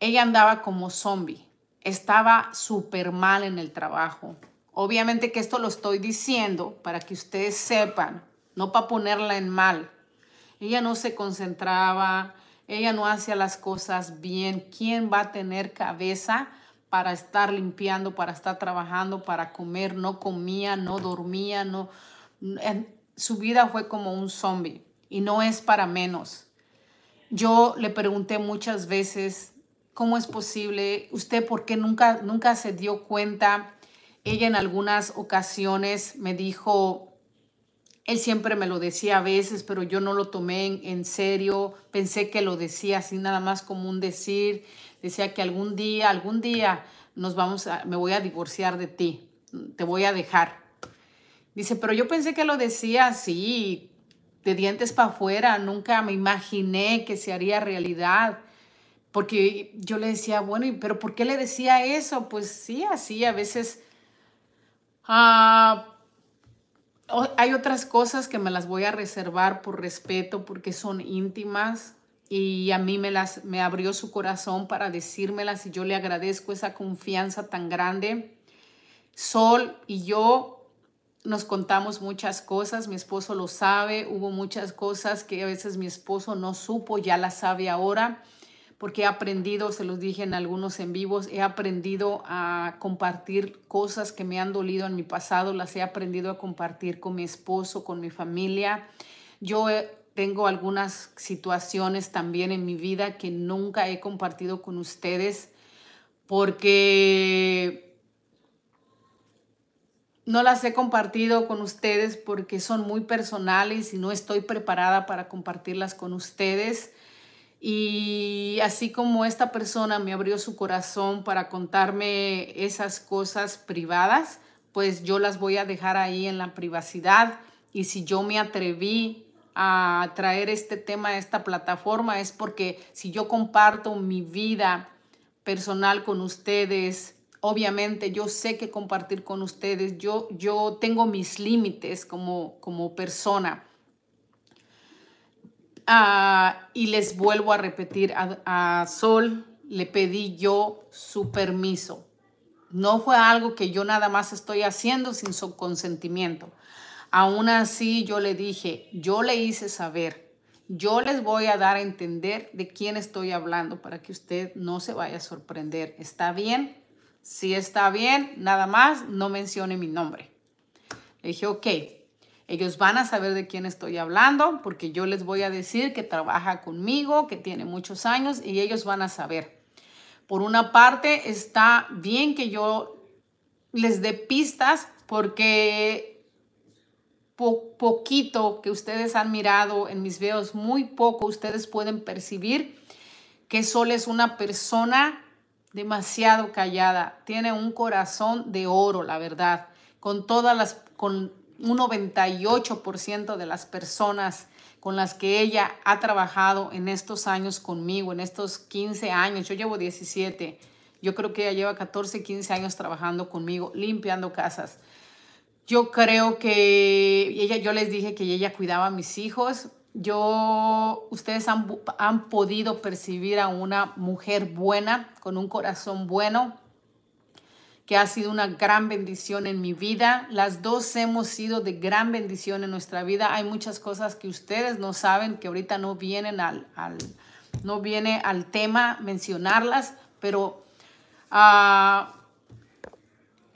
ella andaba como zombie, estaba súper mal en el trabajo. Obviamente que esto lo estoy diciendo para que ustedes sepan, no para ponerla en mal. Ella no se concentraba, ella no hacía las cosas bien. ¿Quién va a tener cabeza para estar limpiando, para estar trabajando, para comer, no comía, no dormía, no... Su vida fue como un zombie y no es para menos. Yo le pregunté muchas veces, ¿cómo es posible? ¿Usted por qué nunca, nunca se dio cuenta? Ella en algunas ocasiones me dijo, él siempre me lo decía a veces, pero yo no lo tomé en, en serio, pensé que lo decía así nada más como un decir decía que algún día, algún día nos vamos a, me voy a divorciar de ti, te voy a dejar. Dice, pero yo pensé que lo decía así, de dientes para afuera, nunca me imaginé que se haría realidad. Porque yo le decía, bueno, pero ¿por qué le decía eso? Pues sí, así a veces ah, hay otras cosas que me las voy a reservar por respeto porque son íntimas, y a mí me, las, me abrió su corazón para decírmelas y yo le agradezco esa confianza tan grande. Sol y yo nos contamos muchas cosas, mi esposo lo sabe, hubo muchas cosas que a veces mi esposo no supo, ya las sabe ahora, porque he aprendido, se los dije en algunos en vivos, he aprendido a compartir cosas que me han dolido en mi pasado, las he aprendido a compartir con mi esposo, con mi familia. Yo tengo algunas situaciones también en mi vida que nunca he compartido con ustedes porque no las he compartido con ustedes porque son muy personales y no estoy preparada para compartirlas con ustedes. Y así como esta persona me abrió su corazón para contarme esas cosas privadas, pues yo las voy a dejar ahí en la privacidad. Y si yo me atreví a traer este tema a esta plataforma es porque si yo comparto mi vida personal con ustedes, obviamente yo sé que compartir con ustedes, yo, yo tengo mis límites como, como persona. Ah, y les vuelvo a repetir, a, a Sol le pedí yo su permiso. No fue algo que yo nada más estoy haciendo sin su consentimiento. Aún así yo le dije, yo le hice saber, yo les voy a dar a entender de quién estoy hablando para que usted no se vaya a sorprender. ¿Está bien? Si está bien, nada más, no mencione mi nombre. Le dije, ok, ellos van a saber de quién estoy hablando porque yo les voy a decir que trabaja conmigo, que tiene muchos años y ellos van a saber. Por una parte, está bien que yo les dé pistas porque poquito que ustedes han mirado en mis videos, muy poco, ustedes pueden percibir que Sol es una persona demasiado callada, tiene un corazón de oro, la verdad, con todas las, con un 98% de las personas con las que ella ha trabajado en estos años conmigo, en estos 15 años, yo llevo 17, yo creo que ella lleva 14, 15 años trabajando conmigo, limpiando casas. Yo creo que ella, yo les dije que ella cuidaba a mis hijos. Yo, ustedes han, podido percibir a una mujer buena, con un corazón bueno, que ha sido una gran bendición en mi vida. Las dos hemos sido de gran bendición en nuestra vida. Hay muchas cosas que ustedes no saben, que ahorita no vienen al, no viene al tema mencionarlas, pero ah,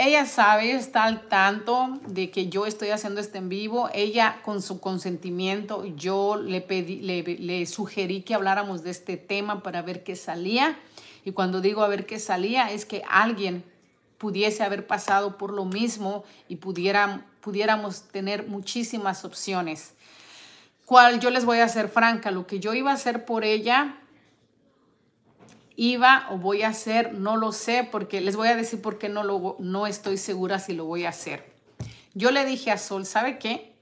ella sabe, está al tanto de que yo estoy haciendo este en vivo. Ella, con su consentimiento, yo le, pedí, le, sugerí que habláramos de este tema para ver qué salía. Y cuando digo a ver qué salía, es que alguien pudiese haber pasado por lo mismo y pudiera, pudiéramos tener muchísimas opciones. Cual yo les voy a ser franca, lo que yo iba a hacer por ella iba o voy a hacer, no lo sé, porque les voy a decir por qué no, lo, no estoy segura si lo voy a hacer. Yo le dije a Sol, ¿sabe qué?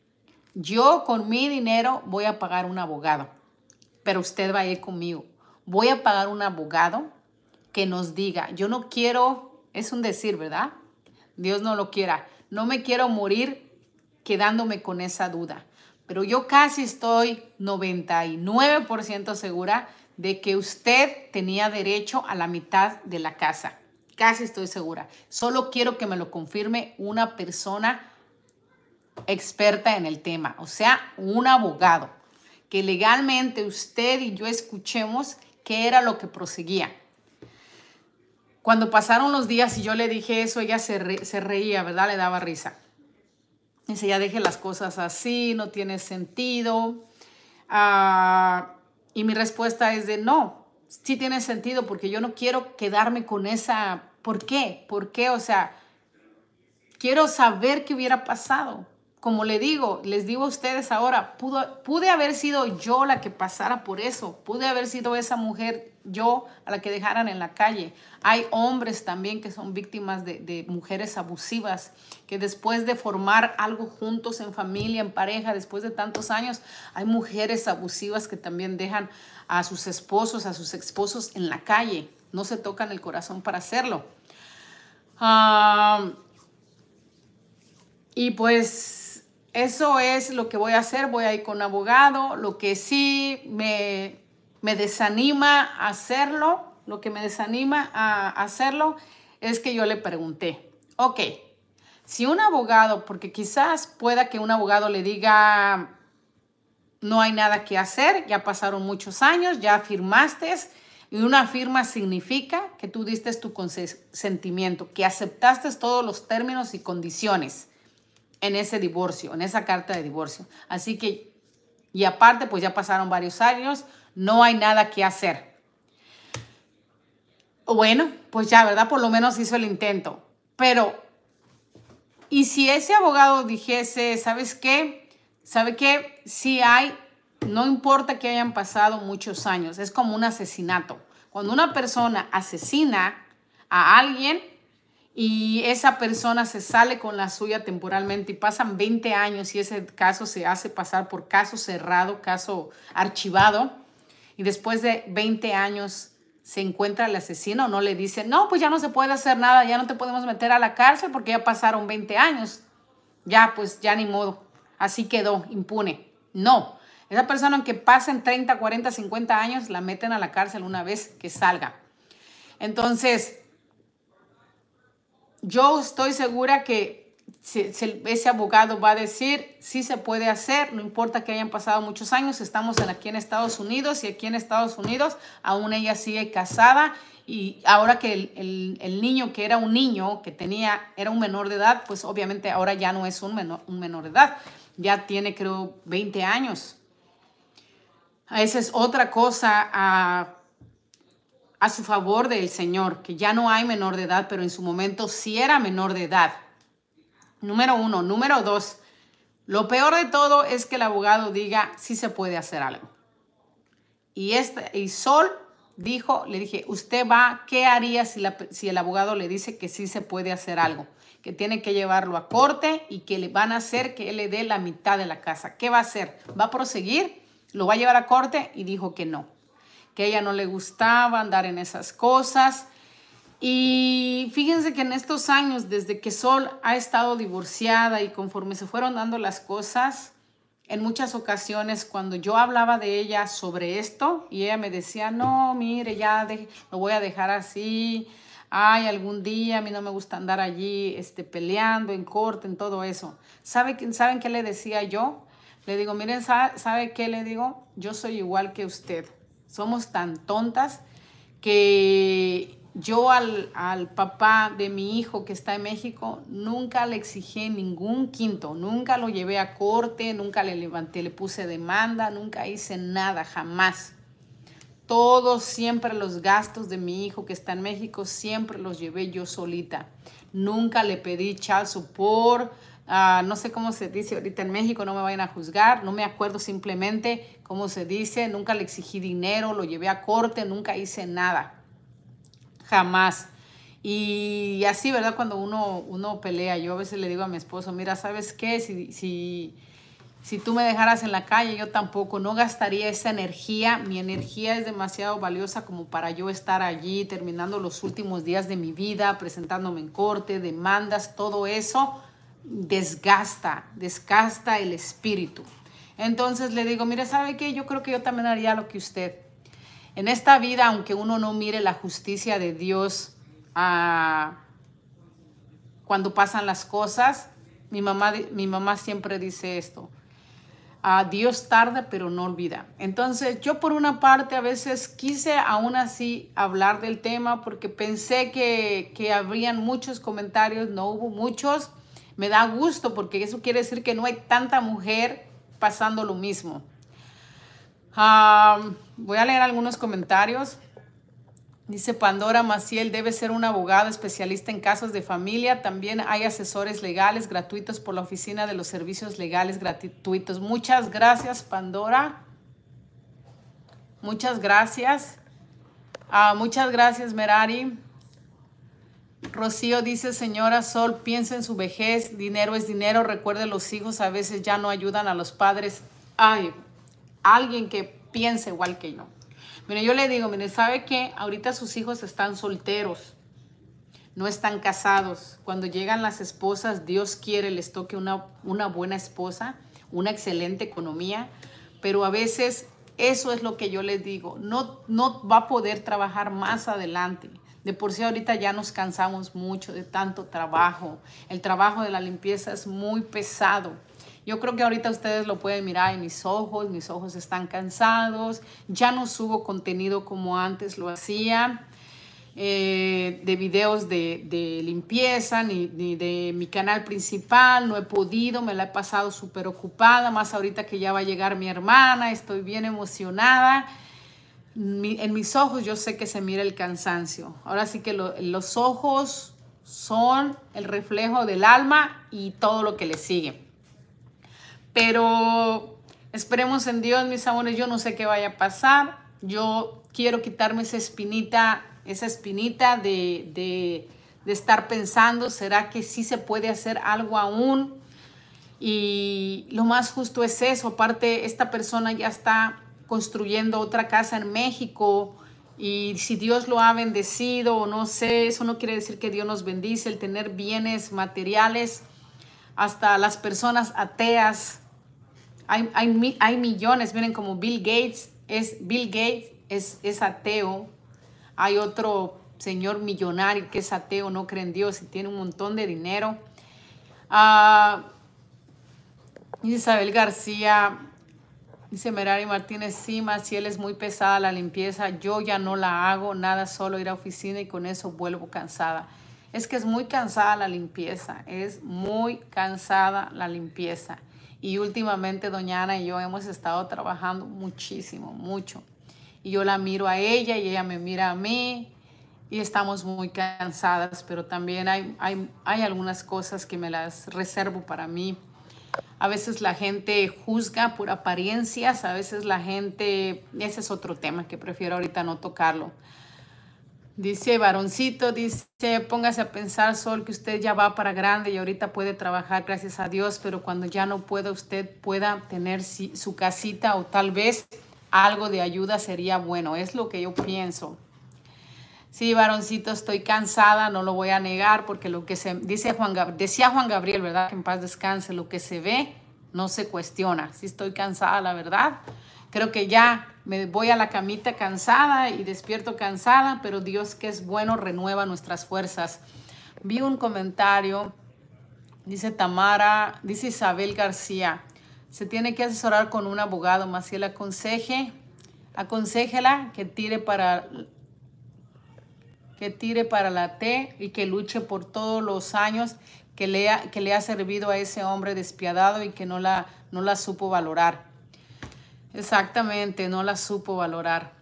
Yo con mi dinero voy a pagar un abogado, pero usted va a ir conmigo. Voy a pagar un abogado que nos diga, yo no quiero, es un decir, ¿verdad? Dios no lo quiera, no me quiero morir quedándome con esa duda, pero yo casi estoy 99% segura de que usted tenía derecho a la mitad de la casa. Casi estoy segura. Solo quiero que me lo confirme una persona experta en el tema, o sea, un abogado, que legalmente usted y yo escuchemos qué era lo que proseguía. Cuando pasaron los días y yo le dije eso, ella se, reía, ¿verdad? Le daba risa. Dice, ya deje las cosas así, no tiene sentido. Ah, y mi respuesta es de no, sí tiene sentido porque yo no quiero quedarme con esa, ¿por qué? ¿Por qué? O sea, quiero saber qué hubiera pasado. Como le digo, les digo a ustedes ahora, pudo, pude haber sido yo la que pasara por eso, pude haber sido esa mujer yo a la que dejaran en la calle. Hay hombres también que son víctimas de, mujeres abusivas, que después de formar algo juntos en familia, en pareja, después de tantos años, hay mujeres abusivas que también dejan a sus esposos, a sus esposos en la calle. No se tocan el corazón para hacerlo. Ah, y pues eso es lo que voy a hacer. Voy a ir con abogado. Lo que sí me me desanima hacerlo, lo que me desanima a hacerlo es que yo le pregunté, ok, si un abogado, porque quizás pueda que un abogado le diga, no hay nada que hacer, ya pasaron muchos años, ya firmaste, y una firma significa que tú diste tu consentimiento, que aceptaste todos los términos y condiciones en ese divorcio, en esa carta de divorcio. Así que, y aparte, pues ya pasaron varios años, no hay nada que hacer. Bueno, pues ya, ¿verdad? Por lo menos hizo el intento. Pero, ¿y si ese abogado dijese, ¿sabes qué? ¿Sabe qué? Si hay, no importa que hayan pasado muchos años, es como un asesinato. Cuando una persona asesina a alguien, y esa persona se sale con la suya temporalmente y pasan 20 años y ese caso se hace pasar por caso cerrado, caso archivado, y después de 20 años se encuentra el asesino, no le dice, no, pues ya no se puede hacer nada, ya no te podemos meter a la cárcel porque ya pasaron 20 años. Ya, pues ya ni modo. Así quedó, impune. No. Esa persona, aunque pasen 30, 40, 50 años, la meten a la cárcel una vez que salga. Entonces, yo estoy segura que ese abogado va a decir, sí se puede hacer, no importa que hayan pasado muchos años, estamos aquí en Estados Unidos y aquí en Estados Unidos aún ella sigue casada y ahora que el, niño que era un niño, que tenía, era un menor de edad, pues obviamente ahora ya no es un menor, menor de edad, ya tiene creo 20 años. Esa es otra cosa a, a su favor del Señor, que ya no hay menor de edad, pero en su momento sí era menor de edad. Número uno. Número dos. Lo peor de todo es que el abogado diga si se puede hacer algo. Y, este, y Sol dijo, le dije, usted va, ¿qué haría si, si, el abogado le dice que sí se puede hacer algo? Que tiene que llevarlo a corte y que le van a hacer que él le dé la mitad de la casa. ¿Qué va a hacer? ¿Va a proseguir? ¿Lo va a llevar a corte? Y dijo que no, que ella no le gustaba andar en esas cosas, y fíjense que en estos años, desde que Sol ha estado divorciada y conforme se fueron dando las cosas, en muchas ocasiones cuando yo hablaba de ella sobre esto y ella me decía, no, mire, ya lo voy a dejar así, ay, algún día a mí no me gusta andar allí este, peleando en corte, en todo eso. ¿Sabe, ¿Saben qué le decía yo? Le digo, miren, ¿sabe qué le digo? Yo soy igual que usted. Somos tan tontas que yo al, papá de mi hijo que está en México nunca le exigí ningún quinto, nunca lo llevé a corte, nunca le levanté, le puse demanda, nunca hice nada, jamás. Todos siempre los gastos de mi hijo que está en México siempre los llevé yo solita. Nunca le pedí child por, ah, no sé cómo se dice ahorita en México, no me vayan a juzgar, no me acuerdo simplemente cómo se dice, nunca le exigí dinero, lo llevé a corte, nunca hice nada jamás. Y así, ¿verdad? Cuando uno, uno pelea, yo a veces le digo a mi esposo, mira, ¿sabes qué? Si, si tú me dejaras en la calle, yo tampoco, no gastaría esa energía. Mi energía es demasiado valiosa como para yo estar allí terminando los últimos días de mi vida, presentándome en corte, demandas, todo eso desgasta, desgasta el espíritu. Entonces le digo, mira, ¿sabe qué? Yo creo que yo también haría lo que usted. En esta vida, aunque uno no mire la justicia de Dios ah, cuando pasan las cosas, mi mamá, mi mamá siempre dice esto. a ah, Dios tarda pero no olvida. Entonces yo por una parte a veces quise aún así hablar del tema porque pensé que, que habrían muchos comentarios, no hubo muchos. Me da gusto porque eso quiere decir que no hay tanta mujer pasando lo mismo. Ah, voy a leer algunos comentarios. Dice Pandora Maciel, debe ser un abogado especialista en casos de familia. También hay asesores legales gratuitos por la Oficina de los Servicios Legales Gratuitos. Muchas gracias, Pandora. Muchas gracias. Ah, muchas gracias, Merari. Rocío dice, señora Sol, piensa en su vejez. Dinero es dinero. Recuerde, los hijos a veces ya no ayudan a los padres. Ay, alguien que piense igual que yo. Mire, yo le digo, mire, ¿sabe qué? Ahorita sus hijos están solteros, no están casados. Cuando llegan las esposas, Dios quiere, les toque una, buena esposa, una excelente economía, pero a veces eso es lo que yo les digo, no, no va a poder trabajar más adelante. De por sí ahorita ya nos cansamos mucho de tanto trabajo. El trabajo de la limpieza es muy pesado. Yo creo que ahorita ustedes lo pueden mirar en mis ojos, mis ojos están cansados, ya no subo contenido como antes lo hacía. Eh, de videos de, limpieza ni, de mi canal principal. No he podido, me la he pasado súper ocupada, más ahorita que ya va a llegar mi hermana, estoy bien emocionada. en mis ojos yo sé que se mira el cansancio. Ahora sí que los ojos son el reflejo del alma y todo lo que le sigue. Pero esperemos en Dios, mis amores, yo no sé qué vaya a pasar. Yo quiero quitarme esa espinita, esa espinita de, de estar pensando, ¿será que sí se puede hacer algo aún? Y lo más justo es eso, aparte esta persona ya está construyendo otra casa en México y si Dios lo ha bendecido o no sé, eso no quiere decir que Dios nos bendice, el tener bienes materiales hasta las personas ateas. Hay, millones, miren como Bill Gates es, Bill Gates es, ateo. Hay otro señor millonario que es ateo, no cree en Dios y tiene un montón de dinero. Ah, Isabel García, dice Merari Martínez, sí, si él es muy pesada la limpieza, yo ya no la hago, nada, solo ir a oficina y con eso vuelvo cansada. Es que es muy cansada la limpieza, es muy cansada la limpieza. Y últimamente doña Ana y yo hemos estado trabajando muchísimo, mucho. Y yo la miro a ella y ella me mira a mí y estamos muy cansadas, pero también hay, hay algunas cosas que me las reservo para mí. A veces la gente juzga por apariencias, a veces la gente, ese es otro tema que prefiero ahorita no tocarlo. Dice varoncito, dice, póngase a pensar, Sol, que usted ya va para grande y ahorita puede trabajar, gracias a Dios, pero cuando ya no pueda, usted pueda tener su casita o tal vez algo de ayuda sería bueno. Es lo que yo pienso. Sí, varoncito, estoy cansada, no lo voy a negar, porque lo que se dice Juan Gabriel, decía Juan Gabriel, ¿verdad? Que en paz descanse, lo que se ve no se cuestiona. Sí, estoy cansada, la verdad. Creo que ya me voy a la camita cansada y despierto cansada, pero Dios que es bueno renueva nuestras fuerzas. Vi un comentario, dice Tamara, dice Isabel García, se tiene que asesorar con un abogado, él aconseje, aconsejela que tire para que tire para la T y que luche por todos los años que le ha, que le ha servido a ese hombre despiadado y que no la, no la supo valorar. Exactamente, no la supo valorar.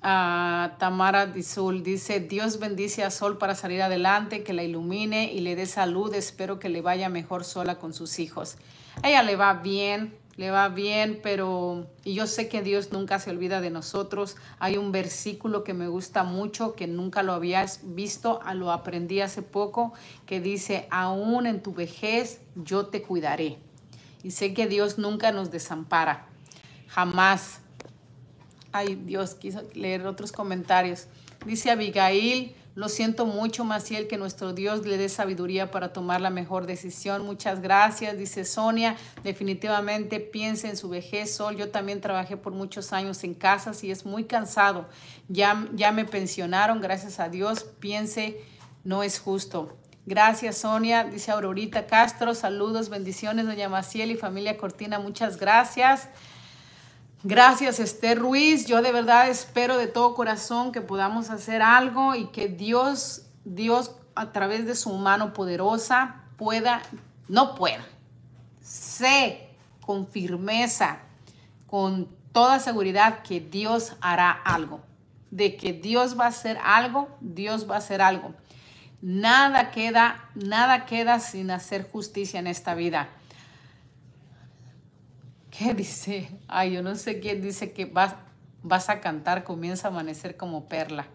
Ah, Tamara Dizul dice, Dios bendice a Sol para salir adelante, que la ilumine y le dé salud. Espero que le vaya mejor sola con sus hijos. A ella le va bien, le va bien, pero y yo sé que Dios nunca se olvida de nosotros. Hay un versículo que me gusta mucho, que nunca lo habías visto, ah, lo aprendí hace poco, que dice, aún en tu vejez yo te cuidaré. Y sé que Dios nunca nos desampara jamás. Ay, Dios, quiso leer otros comentarios. Dice Abigail, lo siento mucho, Maciel, que nuestro Dios le dé sabiduría para tomar la mejor decisión. Muchas gracias, dice Sonia. Definitivamente piense en su vejez, Sol. Yo también trabajé por muchos años en casas y es muy cansado. Ya, ya me pensionaron, gracias a Dios. Piense, no es justo. Gracias, Sonia. Dice Aurorita Castro, saludos, bendiciones, doña Maciel y familia Cortina. Muchas gracias. Gracias Esther Ruiz. Yo de verdad espero de todo corazón que podamos hacer algo y que Dios, Dios a través de su mano poderosa pueda, no pueda, sé con firmeza, con toda seguridad que Dios hará algo. De que Dios va a hacer algo, Dios va a hacer algo. Nada queda, nada queda sin hacer justicia en esta vida. ¿Qué dice, ay, yo no sé quién dice que vas, vas a cantar, comienza a amanecer como perla.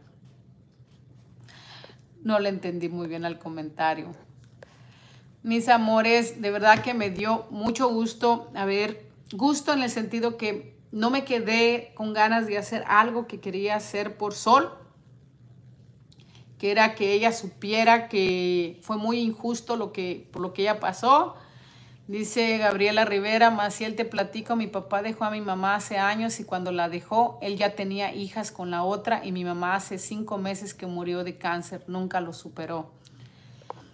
No le entendí muy bien al comentario. Mis amores, de verdad que me dio mucho gusto, a ver, gusto en el sentido que no me quedé con ganas de hacer algo que quería hacer por Sol, que era que ella supiera que fue muy injusto lo que, por lo que ella pasó, Dice Gabriela Rivera, él te platico, mi papá dejó a mi mamá hace años y cuando la dejó, él ya tenía hijas con la otra y mi mamá hace cinco meses que murió de cáncer, nunca lo superó.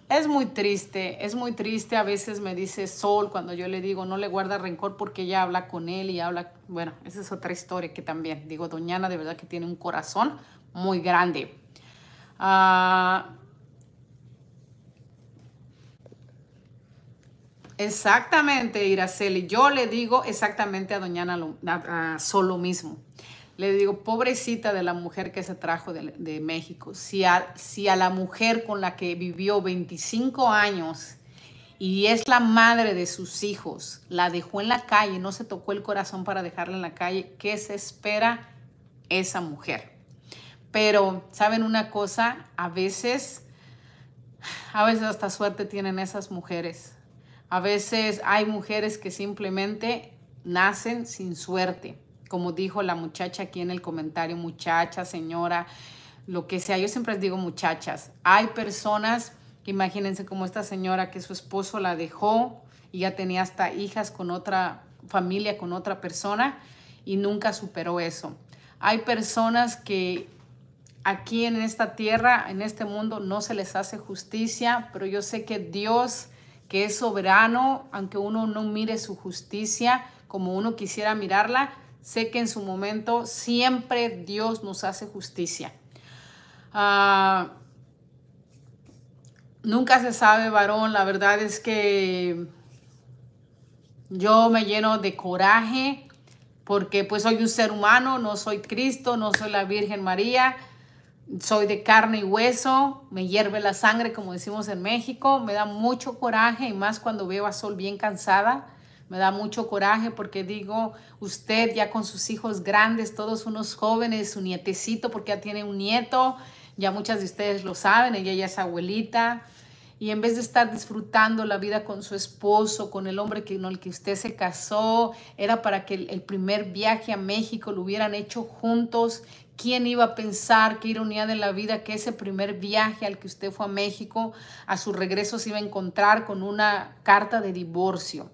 Es muy triste, es muy triste, a veces me dice Sol cuando yo le digo, no le guarda rencor porque ella habla con él y habla, bueno, esa es otra historia que también, digo, Doñana de verdad que tiene un corazón muy grande. Ah, Exactamente, Iraceli. Yo le digo exactamente a Doña Solo mismo. Le digo, pobrecita de la mujer que se trajo de, México. Si a, si a la mujer con la que vivió 25 años y es la madre de sus hijos, la dejó en la calle, no se tocó el corazón para dejarla en la calle, ¿qué se espera esa mujer? Pero, ¿saben una cosa? A veces, a veces hasta suerte tienen esas mujeres a veces hay mujeres que simplemente nacen sin suerte, como dijo la muchacha aquí en el comentario, muchacha, señora, lo que sea. Yo siempre les digo muchachas. Hay personas, imagínense como esta señora que su esposo la dejó y ya tenía hasta hijas con otra familia, con otra persona y nunca superó eso. Hay personas que aquí en esta tierra, en este mundo, no se les hace justicia, pero yo sé que Dios que es soberano, aunque uno no mire su justicia como uno quisiera mirarla, sé que en su momento siempre Dios nos hace justicia. Ah, nunca se sabe, varón, la verdad es que yo me lleno de coraje porque pues soy un ser humano, no soy Cristo, no soy la Virgen María soy de carne y hueso, me hierve la sangre, como decimos en México, me da mucho coraje y más cuando veo a Sol bien cansada, me da mucho coraje porque digo, usted ya con sus hijos grandes, todos unos jóvenes, su nietecito, porque ya tiene un nieto, ya muchas de ustedes lo saben, ella ya es abuelita, y en vez de estar disfrutando la vida con su esposo, con el hombre con el que usted se casó, era para que el primer viaje a México lo hubieran hecho juntos, ¿Quién iba a pensar, qué ironía de la vida, que ese primer viaje al que usted fue a México, a su regreso se iba a encontrar con una carta de divorcio?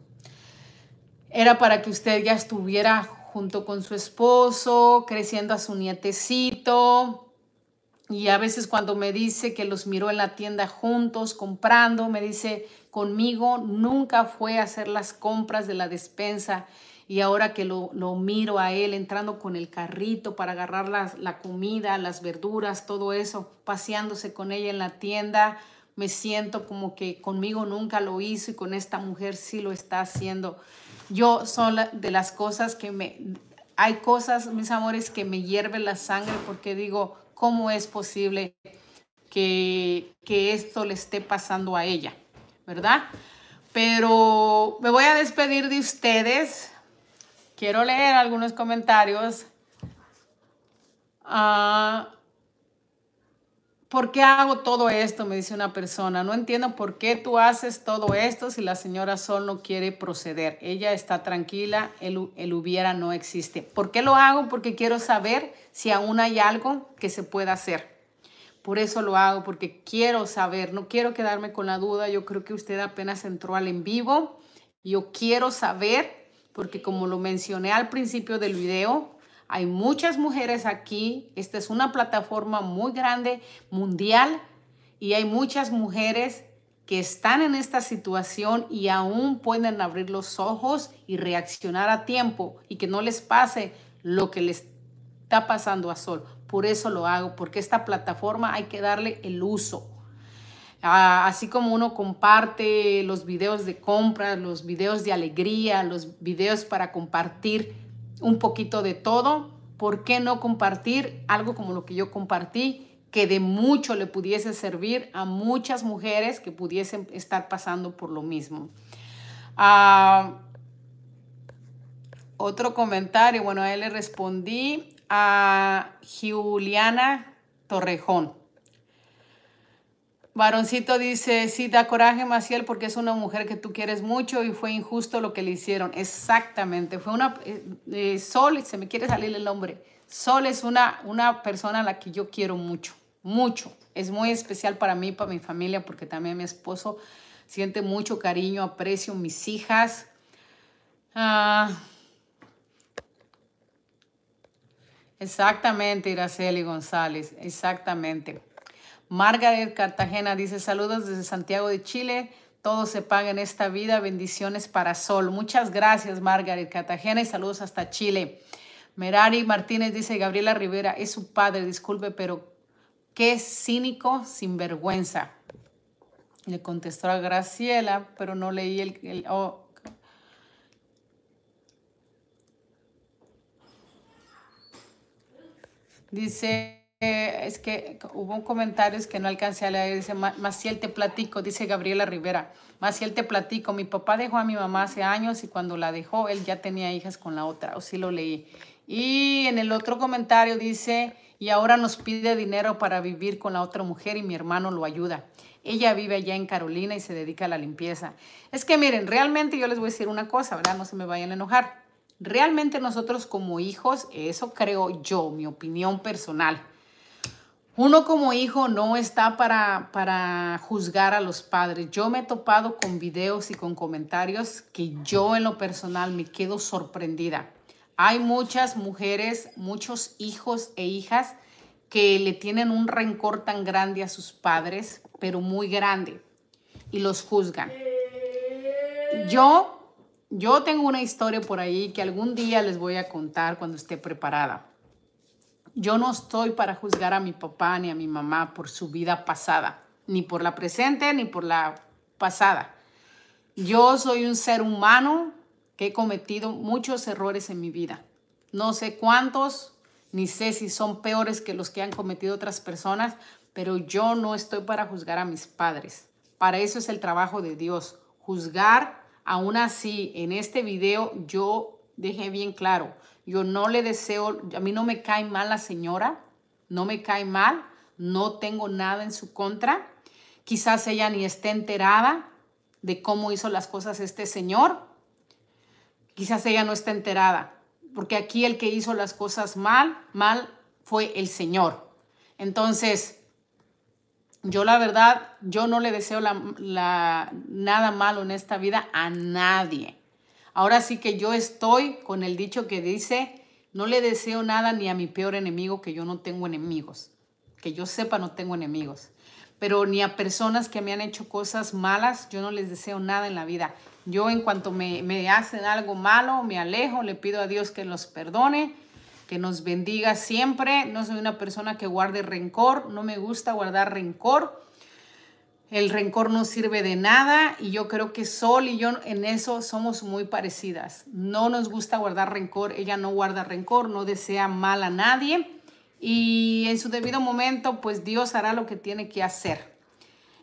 Era para que usted ya estuviera junto con su esposo, creciendo a su nietecito. Y a veces cuando me dice que los miró en la tienda juntos, comprando, me dice, conmigo nunca fue a hacer las compras de la despensa y ahora que lo, miro a él entrando con el carrito para agarrar la comida, las verduras, todo eso, paseándose con ella en la tienda, me siento como que conmigo nunca lo hizo y con esta mujer sí lo está haciendo. Yo son de las cosas que me... Hay cosas, mis amores, que me hierven la sangre porque digo, ¿cómo es posible que, que esto le esté pasando a ella? ¿Verdad? Pero me voy a despedir de ustedes. Quiero leer algunos comentarios. Ah, ¿Por qué hago todo esto? Me dice una persona. No entiendo por qué tú haces todo esto si la señora Sol no quiere proceder. Ella está tranquila, el, el hubiera no existe. ¿Por qué lo hago? Porque quiero saber si aún hay algo que se pueda hacer. Por eso lo hago, porque quiero saber, no quiero quedarme con la duda. Yo creo que usted apenas entró al en vivo. Yo quiero saber porque como lo mencioné al principio del video, hay muchas mujeres aquí, esta es una plataforma muy grande, mundial, y hay muchas mujeres que están en esta situación y aún pueden abrir los ojos y reaccionar a tiempo y que no les pase lo que les está pasando a Sol. Por eso lo hago, porque esta plataforma hay que darle el uso. Ah, así como uno comparte los videos de compra, los videos de alegría, los videos para compartir un poquito de todo, ¿por qué no compartir algo como lo que yo compartí? que de mucho le pudiese servir a muchas mujeres que pudiesen estar pasando por lo mismo. Ah, otro comentario, bueno, a él le respondí a Juliana Torrejón. Varoncito dice, sí, da coraje, Maciel, porque es una mujer que tú quieres mucho y fue injusto lo que le hicieron. Exactamente, fue una... Eh, eh, Sol, se me quiere salir el nombre. Sol es una, una persona a la que yo quiero mucho, mucho. Es muy especial para mí, para mi familia, porque también mi esposo siente mucho cariño, aprecio, mis hijas. Ah, exactamente, Iraceli González, exactamente. Margaret Cartagena dice saludos desde Santiago de Chile. Todo se paga en esta vida. Bendiciones para Sol. Muchas gracias, Margaret Cartagena, y saludos hasta Chile. Merari Martínez dice, Gabriela Rivera es su padre, disculpe, pero qué cínico, sin vergüenza. Le contestó a Graciela, pero no leí el... Oh. Dice eh, es que hubo un comentario es que no alcancé a leer, dice, Maciel te platico, dice Gabriela Rivera, Maciel te platico, mi papá dejó a mi mamá hace años y cuando la dejó él ya tenía hijas con la otra, o sí lo leí. Y en el otro comentario dice, y ahora nos pide dinero para vivir con la otra mujer y mi hermano lo ayuda. Ella vive allá en Carolina y se dedica a la limpieza. Es que miren, realmente yo les voy a decir una cosa, ¿verdad? No se me vayan a enojar. Realmente nosotros como hijos, eso creo yo, mi opinión personal, uno como hijo no está para, para juzgar a los padres. Yo me he topado con videos y con comentarios que yo en lo personal me quedo sorprendida. Hay muchas mujeres, muchos hijos e hijas que le tienen un rencor tan grande a sus padres, pero muy grande, y los juzgan. Yo, yo tengo una historia por ahí que algún día les voy a contar cuando esté preparada. Yo no estoy para juzgar a mi papá ni a mi mamá por su vida pasada, ni por la presente ni por la pasada. Yo soy un ser humano que he cometido muchos errores en mi vida. No sé cuántos, ni sé si son peores que los que han cometido otras personas, pero yo no estoy para juzgar a mis padres. Para eso es el trabajo de Dios, juzgar. Aún así, en este video yo dejé bien claro, yo no le deseo, a mí no me cae mal la señora, no me cae mal, no tengo nada en su contra. Quizás ella ni esté enterada de cómo hizo las cosas este señor. Quizás ella no esté enterada, porque aquí el que hizo las cosas mal, mal fue el señor. Entonces, yo la verdad, yo no le deseo la, nada malo en esta vida a nadie. Ahora sí que yo estoy con el dicho que dice, no le deseo nada ni a mi peor enemigo que yo no tengo enemigos, que yo sepa no tengo enemigos, pero ni a personas que me han hecho cosas malas, yo no les deseo nada en la vida. Yo en cuanto me, me hacen algo malo, me alejo, le pido a Dios que los perdone, que nos bendiga siempre. No soy una persona que guarde rencor, no me gusta guardar rencor. El rencor no sirve de nada y yo creo que Sol y yo en eso somos muy parecidas. No nos gusta guardar rencor, ella no guarda rencor, no desea mal a nadie y en su debido momento pues Dios hará lo que tiene que hacer.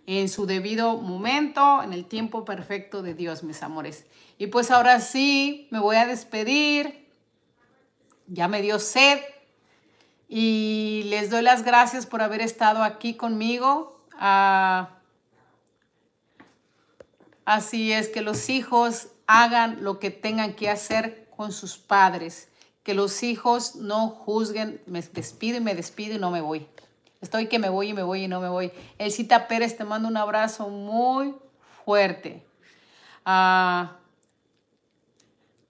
En su debido momento, en el tiempo perfecto de Dios, mis amores. Y pues ahora sí, me voy a despedir. Ya me dio sed. Y les doy las gracias por haber estado aquí conmigo. a... Ah, Así es que los hijos hagan lo que tengan que hacer con sus padres. Que los hijos no juzguen, me despido y me despido y no me voy. Estoy que me voy y me voy y no me voy. Elcita Pérez, te mando un abrazo muy fuerte. Ah,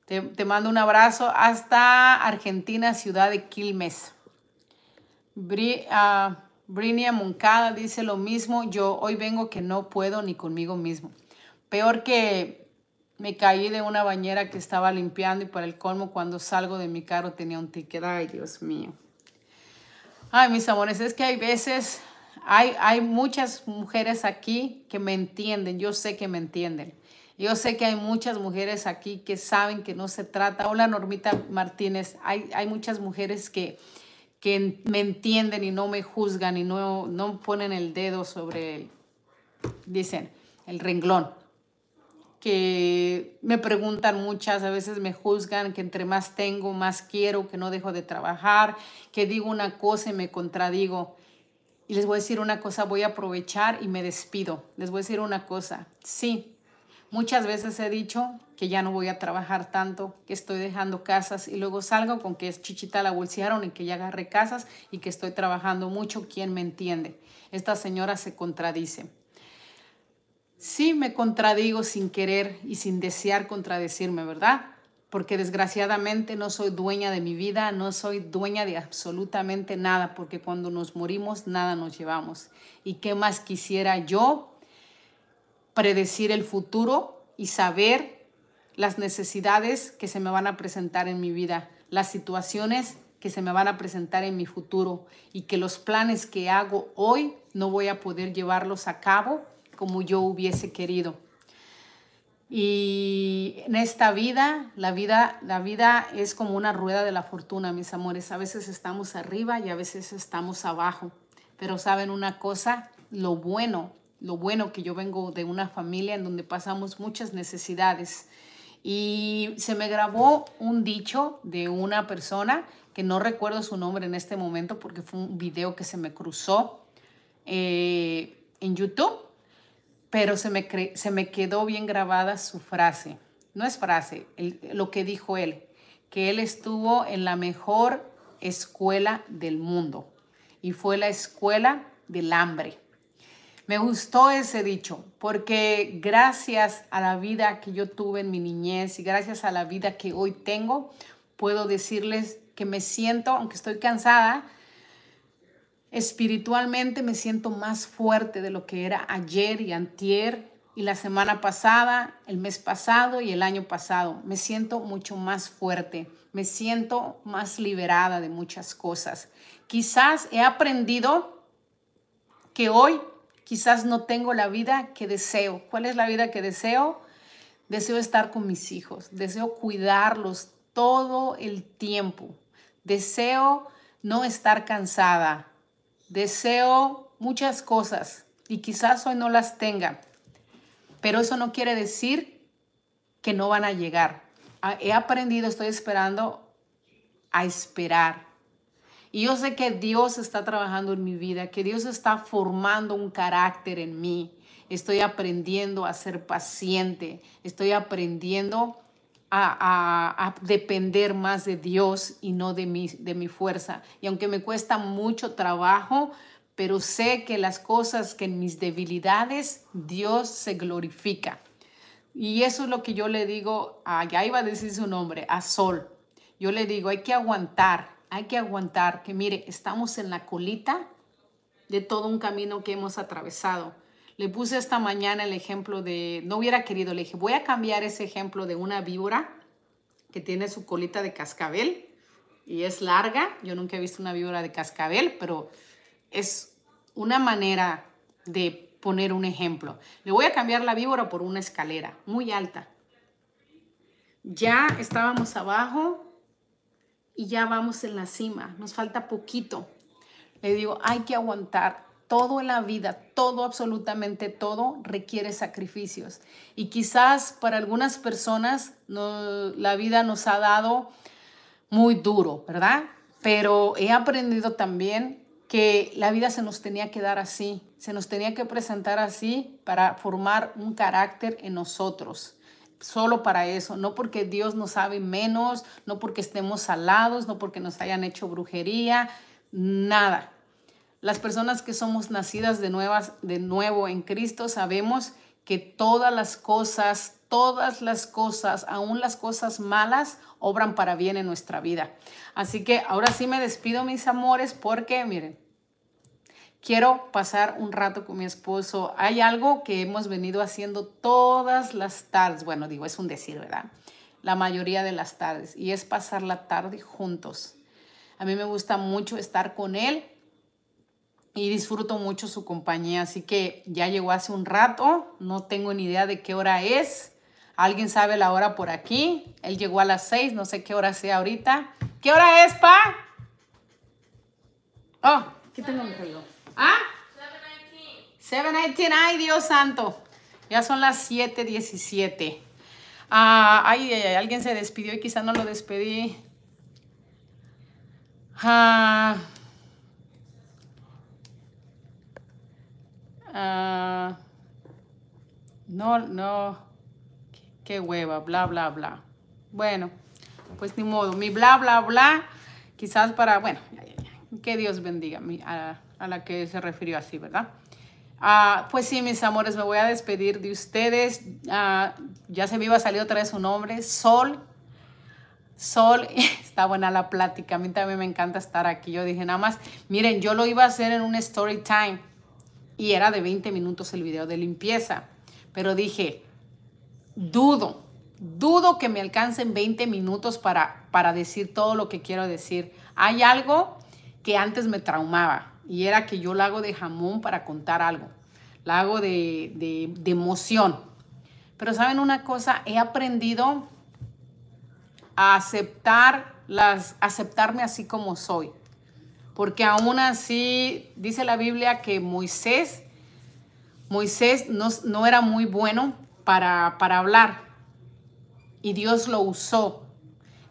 te, mando un abrazo hasta Argentina, ciudad de Quilmes. Ah, Brinia Moncada dice lo mismo. Yo hoy vengo que no puedo ni conmigo mismo. Peor que me caí de una bañera que estaba limpiando y para el colmo cuando salgo de mi carro tenía un ticket. Ay, Dios mío. Ay, mis amores, es que hay veces, hay, hay muchas mujeres aquí que me entienden, yo sé que me entienden. Yo sé que hay muchas mujeres aquí que saben que no se trata. Hola Normita Martínez, hay, hay muchas mujeres que, me entienden y no me juzgan y no, no ponen el dedo sobre dicen, el renglón que me preguntan muchas, a veces me juzgan que entre más tengo, más quiero, que no dejo de trabajar, que digo una cosa y me contradigo. Y les voy a decir una cosa, voy a aprovechar y me despido. Les voy a decir una cosa, sí, muchas veces he dicho que ya no voy a trabajar tanto, que estoy dejando casas y luego salgo con que es chichita la bolsearon y que ya agarré casas y que estoy trabajando mucho, ¿quién me entiende? Esta señora se contradice. Sí me contradigo sin querer y sin desear contradecirme, ¿verdad? Porque desgraciadamente no soy dueña de mi vida, no soy dueña de absolutamente nada, porque cuando nos morimos nada nos llevamos. ¿Y qué más quisiera yo predecir el futuro y saber las necesidades que se me van a presentar en mi vida, las situaciones que se me van a presentar en mi futuro y que los planes que hago hoy no voy a poder llevarlos a cabo como yo hubiese querido. Y en esta vida, la vida, la vida es como una rueda de la fortuna, mis amores. A veces estamos arriba y a veces estamos abajo. Pero saben una cosa, lo bueno, lo bueno que yo vengo de una familia en donde pasamos muchas necesidades. Y se me grabó un dicho de una persona que no recuerdo su nombre en este momento porque fue un video que se me cruzó eh, en YouTube pero se me, se me quedó bien grabada su frase. No es frase, lo que dijo él, que él estuvo en la mejor escuela del mundo y fue la escuela del hambre. Me gustó ese dicho porque gracias a la vida que yo tuve en mi niñez y gracias a la vida que hoy tengo, puedo decirles que me siento, aunque estoy cansada, Espiritualmente me siento más fuerte de lo que era ayer y antier y la semana pasada, el mes pasado y el año pasado. Me siento mucho más fuerte, me siento más liberada de muchas cosas. Quizás he aprendido que hoy quizás no tengo la vida que deseo. ¿Cuál es la vida que deseo? Deseo estar con mis hijos, deseo cuidarlos todo el tiempo, deseo no estar cansada, Deseo muchas cosas y quizás hoy no las tenga, pero eso no quiere decir que no van a llegar. Ah, he aprendido, estoy esperando a esperar. Y yo sé que Dios está trabajando en mi vida, que Dios está formando un carácter en mí. Estoy aprendiendo a ser paciente, estoy aprendiendo a, depender más de Dios y no de mi, de mi fuerza. Y aunque me cuesta mucho trabajo, pero sé que las cosas que en mis debilidades Dios se glorifica. Y eso es lo que yo le digo, a, ya iba a decir su nombre, a Sol. Yo le digo, hay que aguantar, hay que aguantar, que mire, estamos en la colita de todo un camino que hemos atravesado le puse esta mañana el ejemplo de, no hubiera querido, le dije, voy a cambiar ese ejemplo de una víbora que tiene su colita de cascabel y es larga. Yo nunca he visto una víbora de cascabel, pero es una manera de poner un ejemplo. Le voy a cambiar la víbora por una escalera muy alta. Ya estábamos abajo y ya vamos en la cima. Nos falta poquito. Le digo, hay que aguantar todo en la vida, todo, absolutamente todo requiere sacrificios. Y quizás para algunas personas la vida nos ha dado muy duro, ¿verdad? Pero he aprendido también que la vida se nos tenía que dar así, se nos tenía que presentar así para formar un carácter en nosotros solo para eso, no porque Dios nos sabe menos, no porque estemos salados, no porque nos hayan hecho brujería, nada. Las personas que somos nacidas de, nuevo en Cristo sabemos que todas las cosas, todas las cosas, aún las cosas malas, obran para bien en nuestra vida. Así que ahora sí me despido, mis amores, porque miren, quiero pasar un rato con mi esposo. Hay algo que hemos venido haciendo todas las tardes. Bueno, digo, es un decir, ¿verdad? La mayoría de las tardes. Y es pasar la tarde juntos. A mí me gusta mucho estar con él y disfruto mucho su compañía. Así que ya llegó hace un rato, no tengo ni idea de qué hora es. ¿Alguien sabe la hora por aquí? Él llegó a las seis. no sé qué hora sea ahorita. ¿Qué hora es, pa? Oh, ¿qué tengo mi reloj. ¿Ah? 7.19. ay Dios santo. Ya son las 7.17. Ah, ay, ay, ay, alguien se despidió y quizá no lo despedí. Ah, Ah, no, no, qué hueva, bla, bla, bla. Bueno, pues ni modo, mi bla, bla, bla, quizás para, bueno, que Dios bendiga a, la que se refirió así, ¿verdad? Ah, pues sí, mis amores, me voy a despedir de ustedes. Ah, ya se me iba a salir otra vez su nombre, Sol. Sol, está buena la plática, a mí también me encanta estar aquí. Yo dije, nada más, miren, yo lo iba a hacer en un story time y era de 20 minutos el video de limpieza. Pero dije, dudo, dudo que me alcancen 20 minutos para, para decir todo lo que quiero decir. Hay algo que antes me traumaba y era que yo lo hago de jamón para contar algo, la hago de, de, de emoción. Pero saben una cosa, he aprendido a aceptar las, aceptarme así como soy. Porque aún así dice la Biblia que Moisés, Moisés no, era muy bueno para, para hablar y Dios lo usó.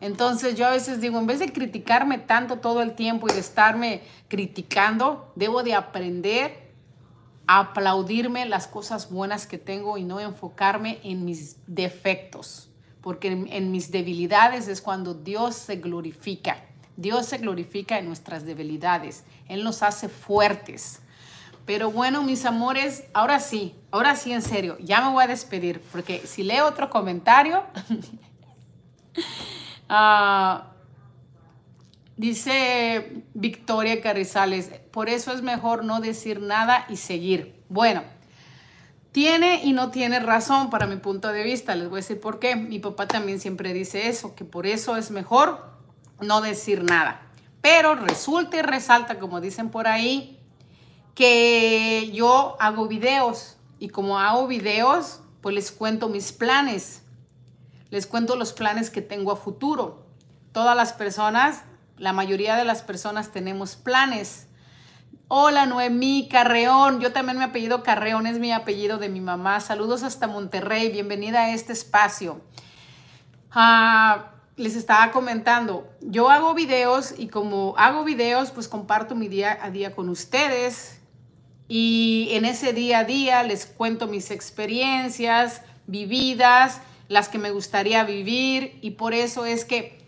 Entonces yo a veces digo, en vez de criticarme tanto todo el tiempo y de estarme criticando, debo de aprender a aplaudirme las cosas buenas que tengo y no enfocarme en mis defectos, porque en mis debilidades es cuando Dios se glorifica. Dios se glorifica en nuestras debilidades. Él nos hace fuertes. Pero bueno, mis amores, ahora sí, ahora sí en serio, ya me voy a despedir porque si leo otro comentario, ah, dice Victoria Carrizales, por eso es mejor no decir nada y seguir. Bueno, tiene y no tiene razón para mi punto de vista, les voy a decir por qué. Mi papá también siempre dice eso, que por eso es mejor no decir nada. Pero resulta y resalta, como dicen por ahí, que yo hago videos y como hago videos, pues les cuento mis planes. Les cuento los planes que tengo a futuro. Todas las personas, la mayoría de las personas tenemos planes. Hola Noemí Carreón, yo también mi apellido Carreón es mi apellido de mi mamá. Saludos hasta Monterrey, bienvenida a este espacio. Ah les estaba comentando, yo hago videos y como hago videos, pues comparto mi día a día con ustedes y en ese día a día les cuento mis experiencias vividas, las que me gustaría vivir y por eso es que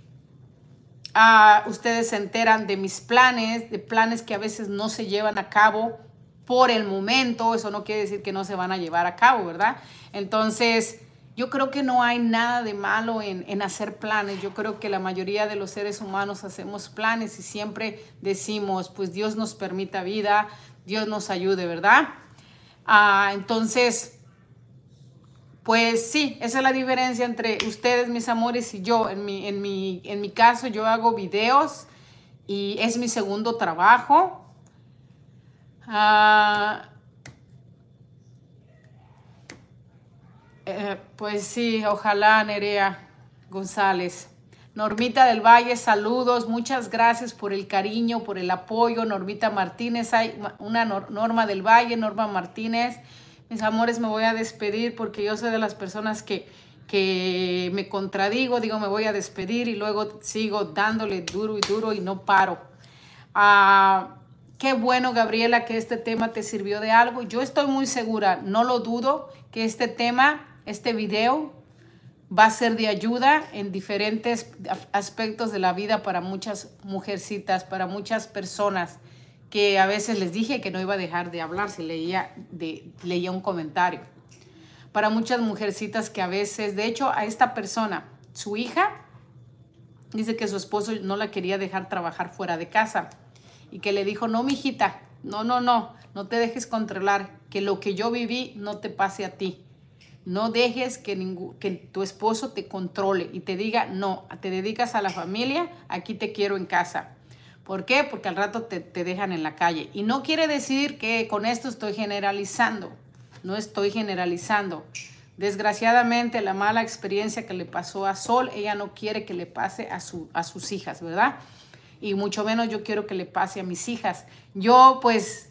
ah, ustedes se enteran de mis planes, de planes que a veces no se llevan a cabo por el momento, eso no quiere decir que no se van a llevar a cabo, ¿verdad? Entonces, yo creo que no hay nada de malo en, hacer planes. Yo creo que la mayoría de los seres humanos hacemos planes y siempre decimos, pues Dios nos permita vida, Dios nos ayude, ¿verdad? Ah, entonces, pues sí, esa es la diferencia entre ustedes, mis amores, y yo. En mi, en mi, en mi caso, yo hago videos y es mi segundo trabajo. Ah, Eh, pues sí, ojalá Nerea González. Normita del Valle, saludos, muchas gracias por el cariño, por el apoyo. Normita Martínez, hay una Norma del Valle, Norma Martínez. Mis amores, me voy a despedir porque yo soy de las personas que, que me contradigo, digo me voy a despedir y luego sigo dándole duro y duro y no paro. Ah, qué bueno, Gabriela, que este tema te sirvió de algo. Yo estoy muy segura, no lo dudo, que este tema este video va a ser de ayuda en diferentes aspectos de la vida para muchas mujercitas, para muchas personas que a veces les dije que no iba a dejar de hablar si leía, de, leía un comentario. Para muchas mujercitas que a veces, de hecho a esta persona, su hija, dice que su esposo no la quería dejar trabajar fuera de casa y que le dijo, no, mi hijita, no, no, no, no te dejes controlar, que lo que yo viví no te pase a ti no dejes que, que tu esposo te controle y te diga, no, te dedicas a la familia, aquí te quiero en casa. ¿Por qué? Porque al rato te, te dejan en la calle. Y no quiere decir que con esto estoy generalizando, no estoy generalizando. Desgraciadamente, la mala experiencia que le pasó a Sol, ella no quiere que le pase a, su, a sus hijas, ¿verdad? Y mucho menos yo quiero que le pase a mis hijas. Yo, pues,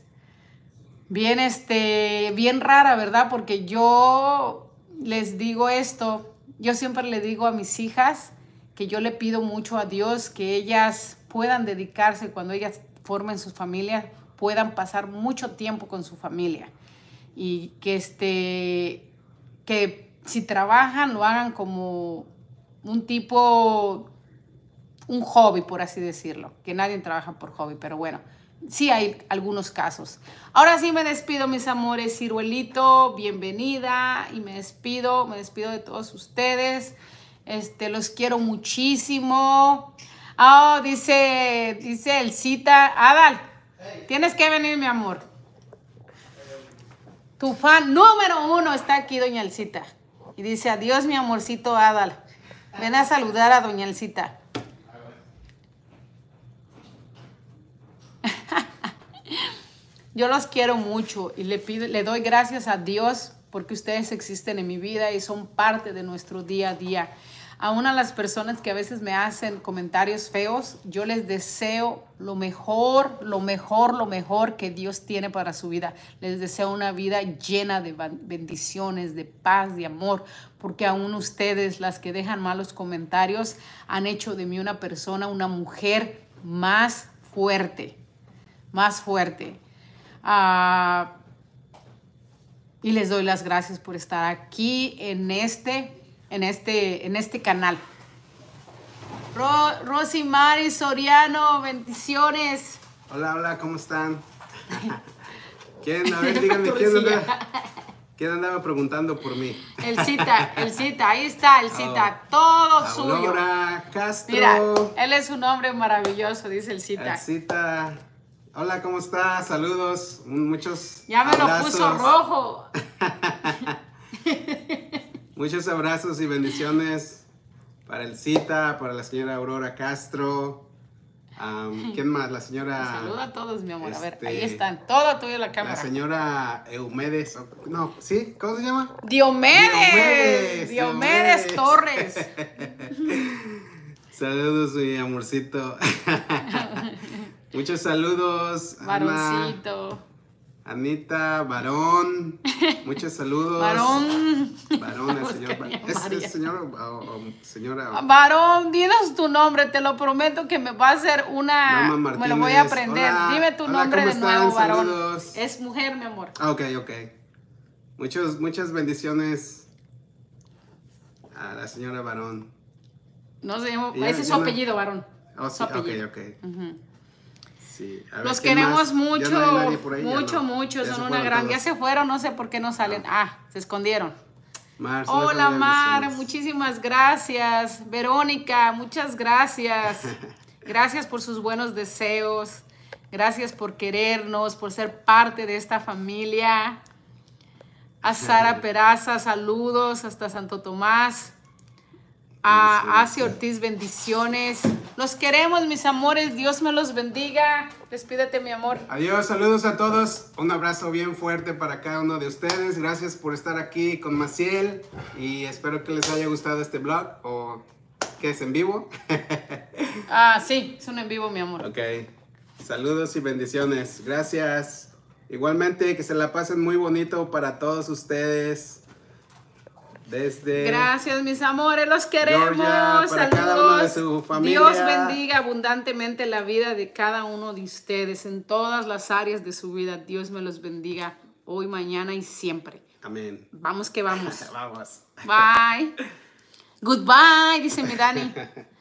bien, este, bien rara, ¿verdad? Porque yo les digo esto, yo siempre le digo a mis hijas que yo le pido mucho a Dios que ellas puedan dedicarse cuando ellas formen sus familias, puedan pasar mucho tiempo con su familia y que este que si trabajan lo hagan como un tipo un hobby por así decirlo, que nadie trabaja por hobby, pero bueno, sí hay algunos casos. Ahora sí me despido, mis amores. Ciruelito, bienvenida. Y me despido, me despido de todos ustedes. Este, los quiero muchísimo. Ah, oh, dice, dice el cita. Adal, tienes que venir, mi amor. Tu fan número uno está aquí, doña Elcita. Y dice, adiós, mi amorcito Adal. Ven a saludar a doña Elcita. Yo los quiero mucho y le, pido, le doy gracias a Dios porque ustedes existen en mi vida y son parte de nuestro día a día. Aún a las personas que a veces me hacen comentarios feos, yo les deseo lo mejor, lo mejor, lo mejor que Dios tiene para su vida. Les deseo una vida llena de bendiciones, de paz, de amor, porque aún ustedes, las que dejan malos comentarios, han hecho de mí una persona, una mujer más fuerte, más fuerte. Ah, y les doy las gracias por estar aquí en este, en este, en este canal. Rosy Mari Soriano, bendiciones. Hola, hola, ¿cómo están? ¿Quién? A ver, díganme, ¿quién andaba, preguntando por mí? El cita, el cita, ahí está, el oh, cita, todo suyo. Castro. él es un hombre maravilloso, dice el cita. El cita. Hola, ¿cómo estás? Saludos, muchos. Ya me lo puso rojo. muchos abrazos y bendiciones para el Cita, para la señora Aurora Castro. ¿Quién más? La señora. Saluda a todos, mi amor. a ver, ahí este, están. Toda tuya la cámara. La señora Eumedes. No, ¿sí? ¿Cómo se llama? Diomedes, Diomedes Torres. Saludos, mi amorcito. Muchos saludos. Varoncito. Anita, varón. Muchos saludos. varón. Varón, señor. ¿Es, señor o, señora? Varón, dinos tu nombre, te lo prometo que me va a hacer una. Me lo voy a aprender. Dime tu nombre de nuevo, varón. Es mujer, mi amor. Ah, ok, ok. muchas bendiciones a la señora varón. No sé, ese es su apellido, varón. Oh, su ok, ok. Sí. Los queremos mucho, mucho, mucho. Ya Son una gran. Ya se fueron, no sé por qué no salen. Ah, se escondieron. Hola Mar, muchísimas gracias. Verónica, muchas gracias. Gracias por sus buenos deseos. Gracias por querernos, por ser parte de esta familia. A Sara Peraza, saludos hasta Santo Tomás a Asia Ortiz, bendiciones. Nos queremos, mis amores. Dios me los bendiga. Despídete, mi amor. Adiós, saludos a todos. Un abrazo bien fuerte para cada uno de ustedes. Gracias por estar aquí con Maciel y espero que les haya gustado este blog o que es en vivo. ah, sí, es un en vivo, mi amor. Ok. Saludos y bendiciones. Gracias. Igualmente, que se la pasen muy bonito para todos ustedes. Gracias, mis amores, los queremos. Saludos. de su familia. Dios bendiga abundantemente la vida de cada uno de ustedes en todas las áreas de su vida. Dios me los bendiga hoy, mañana y siempre. Amén. Vamos que vamos. vamos. Bye. Goodbye, dice mi Dani.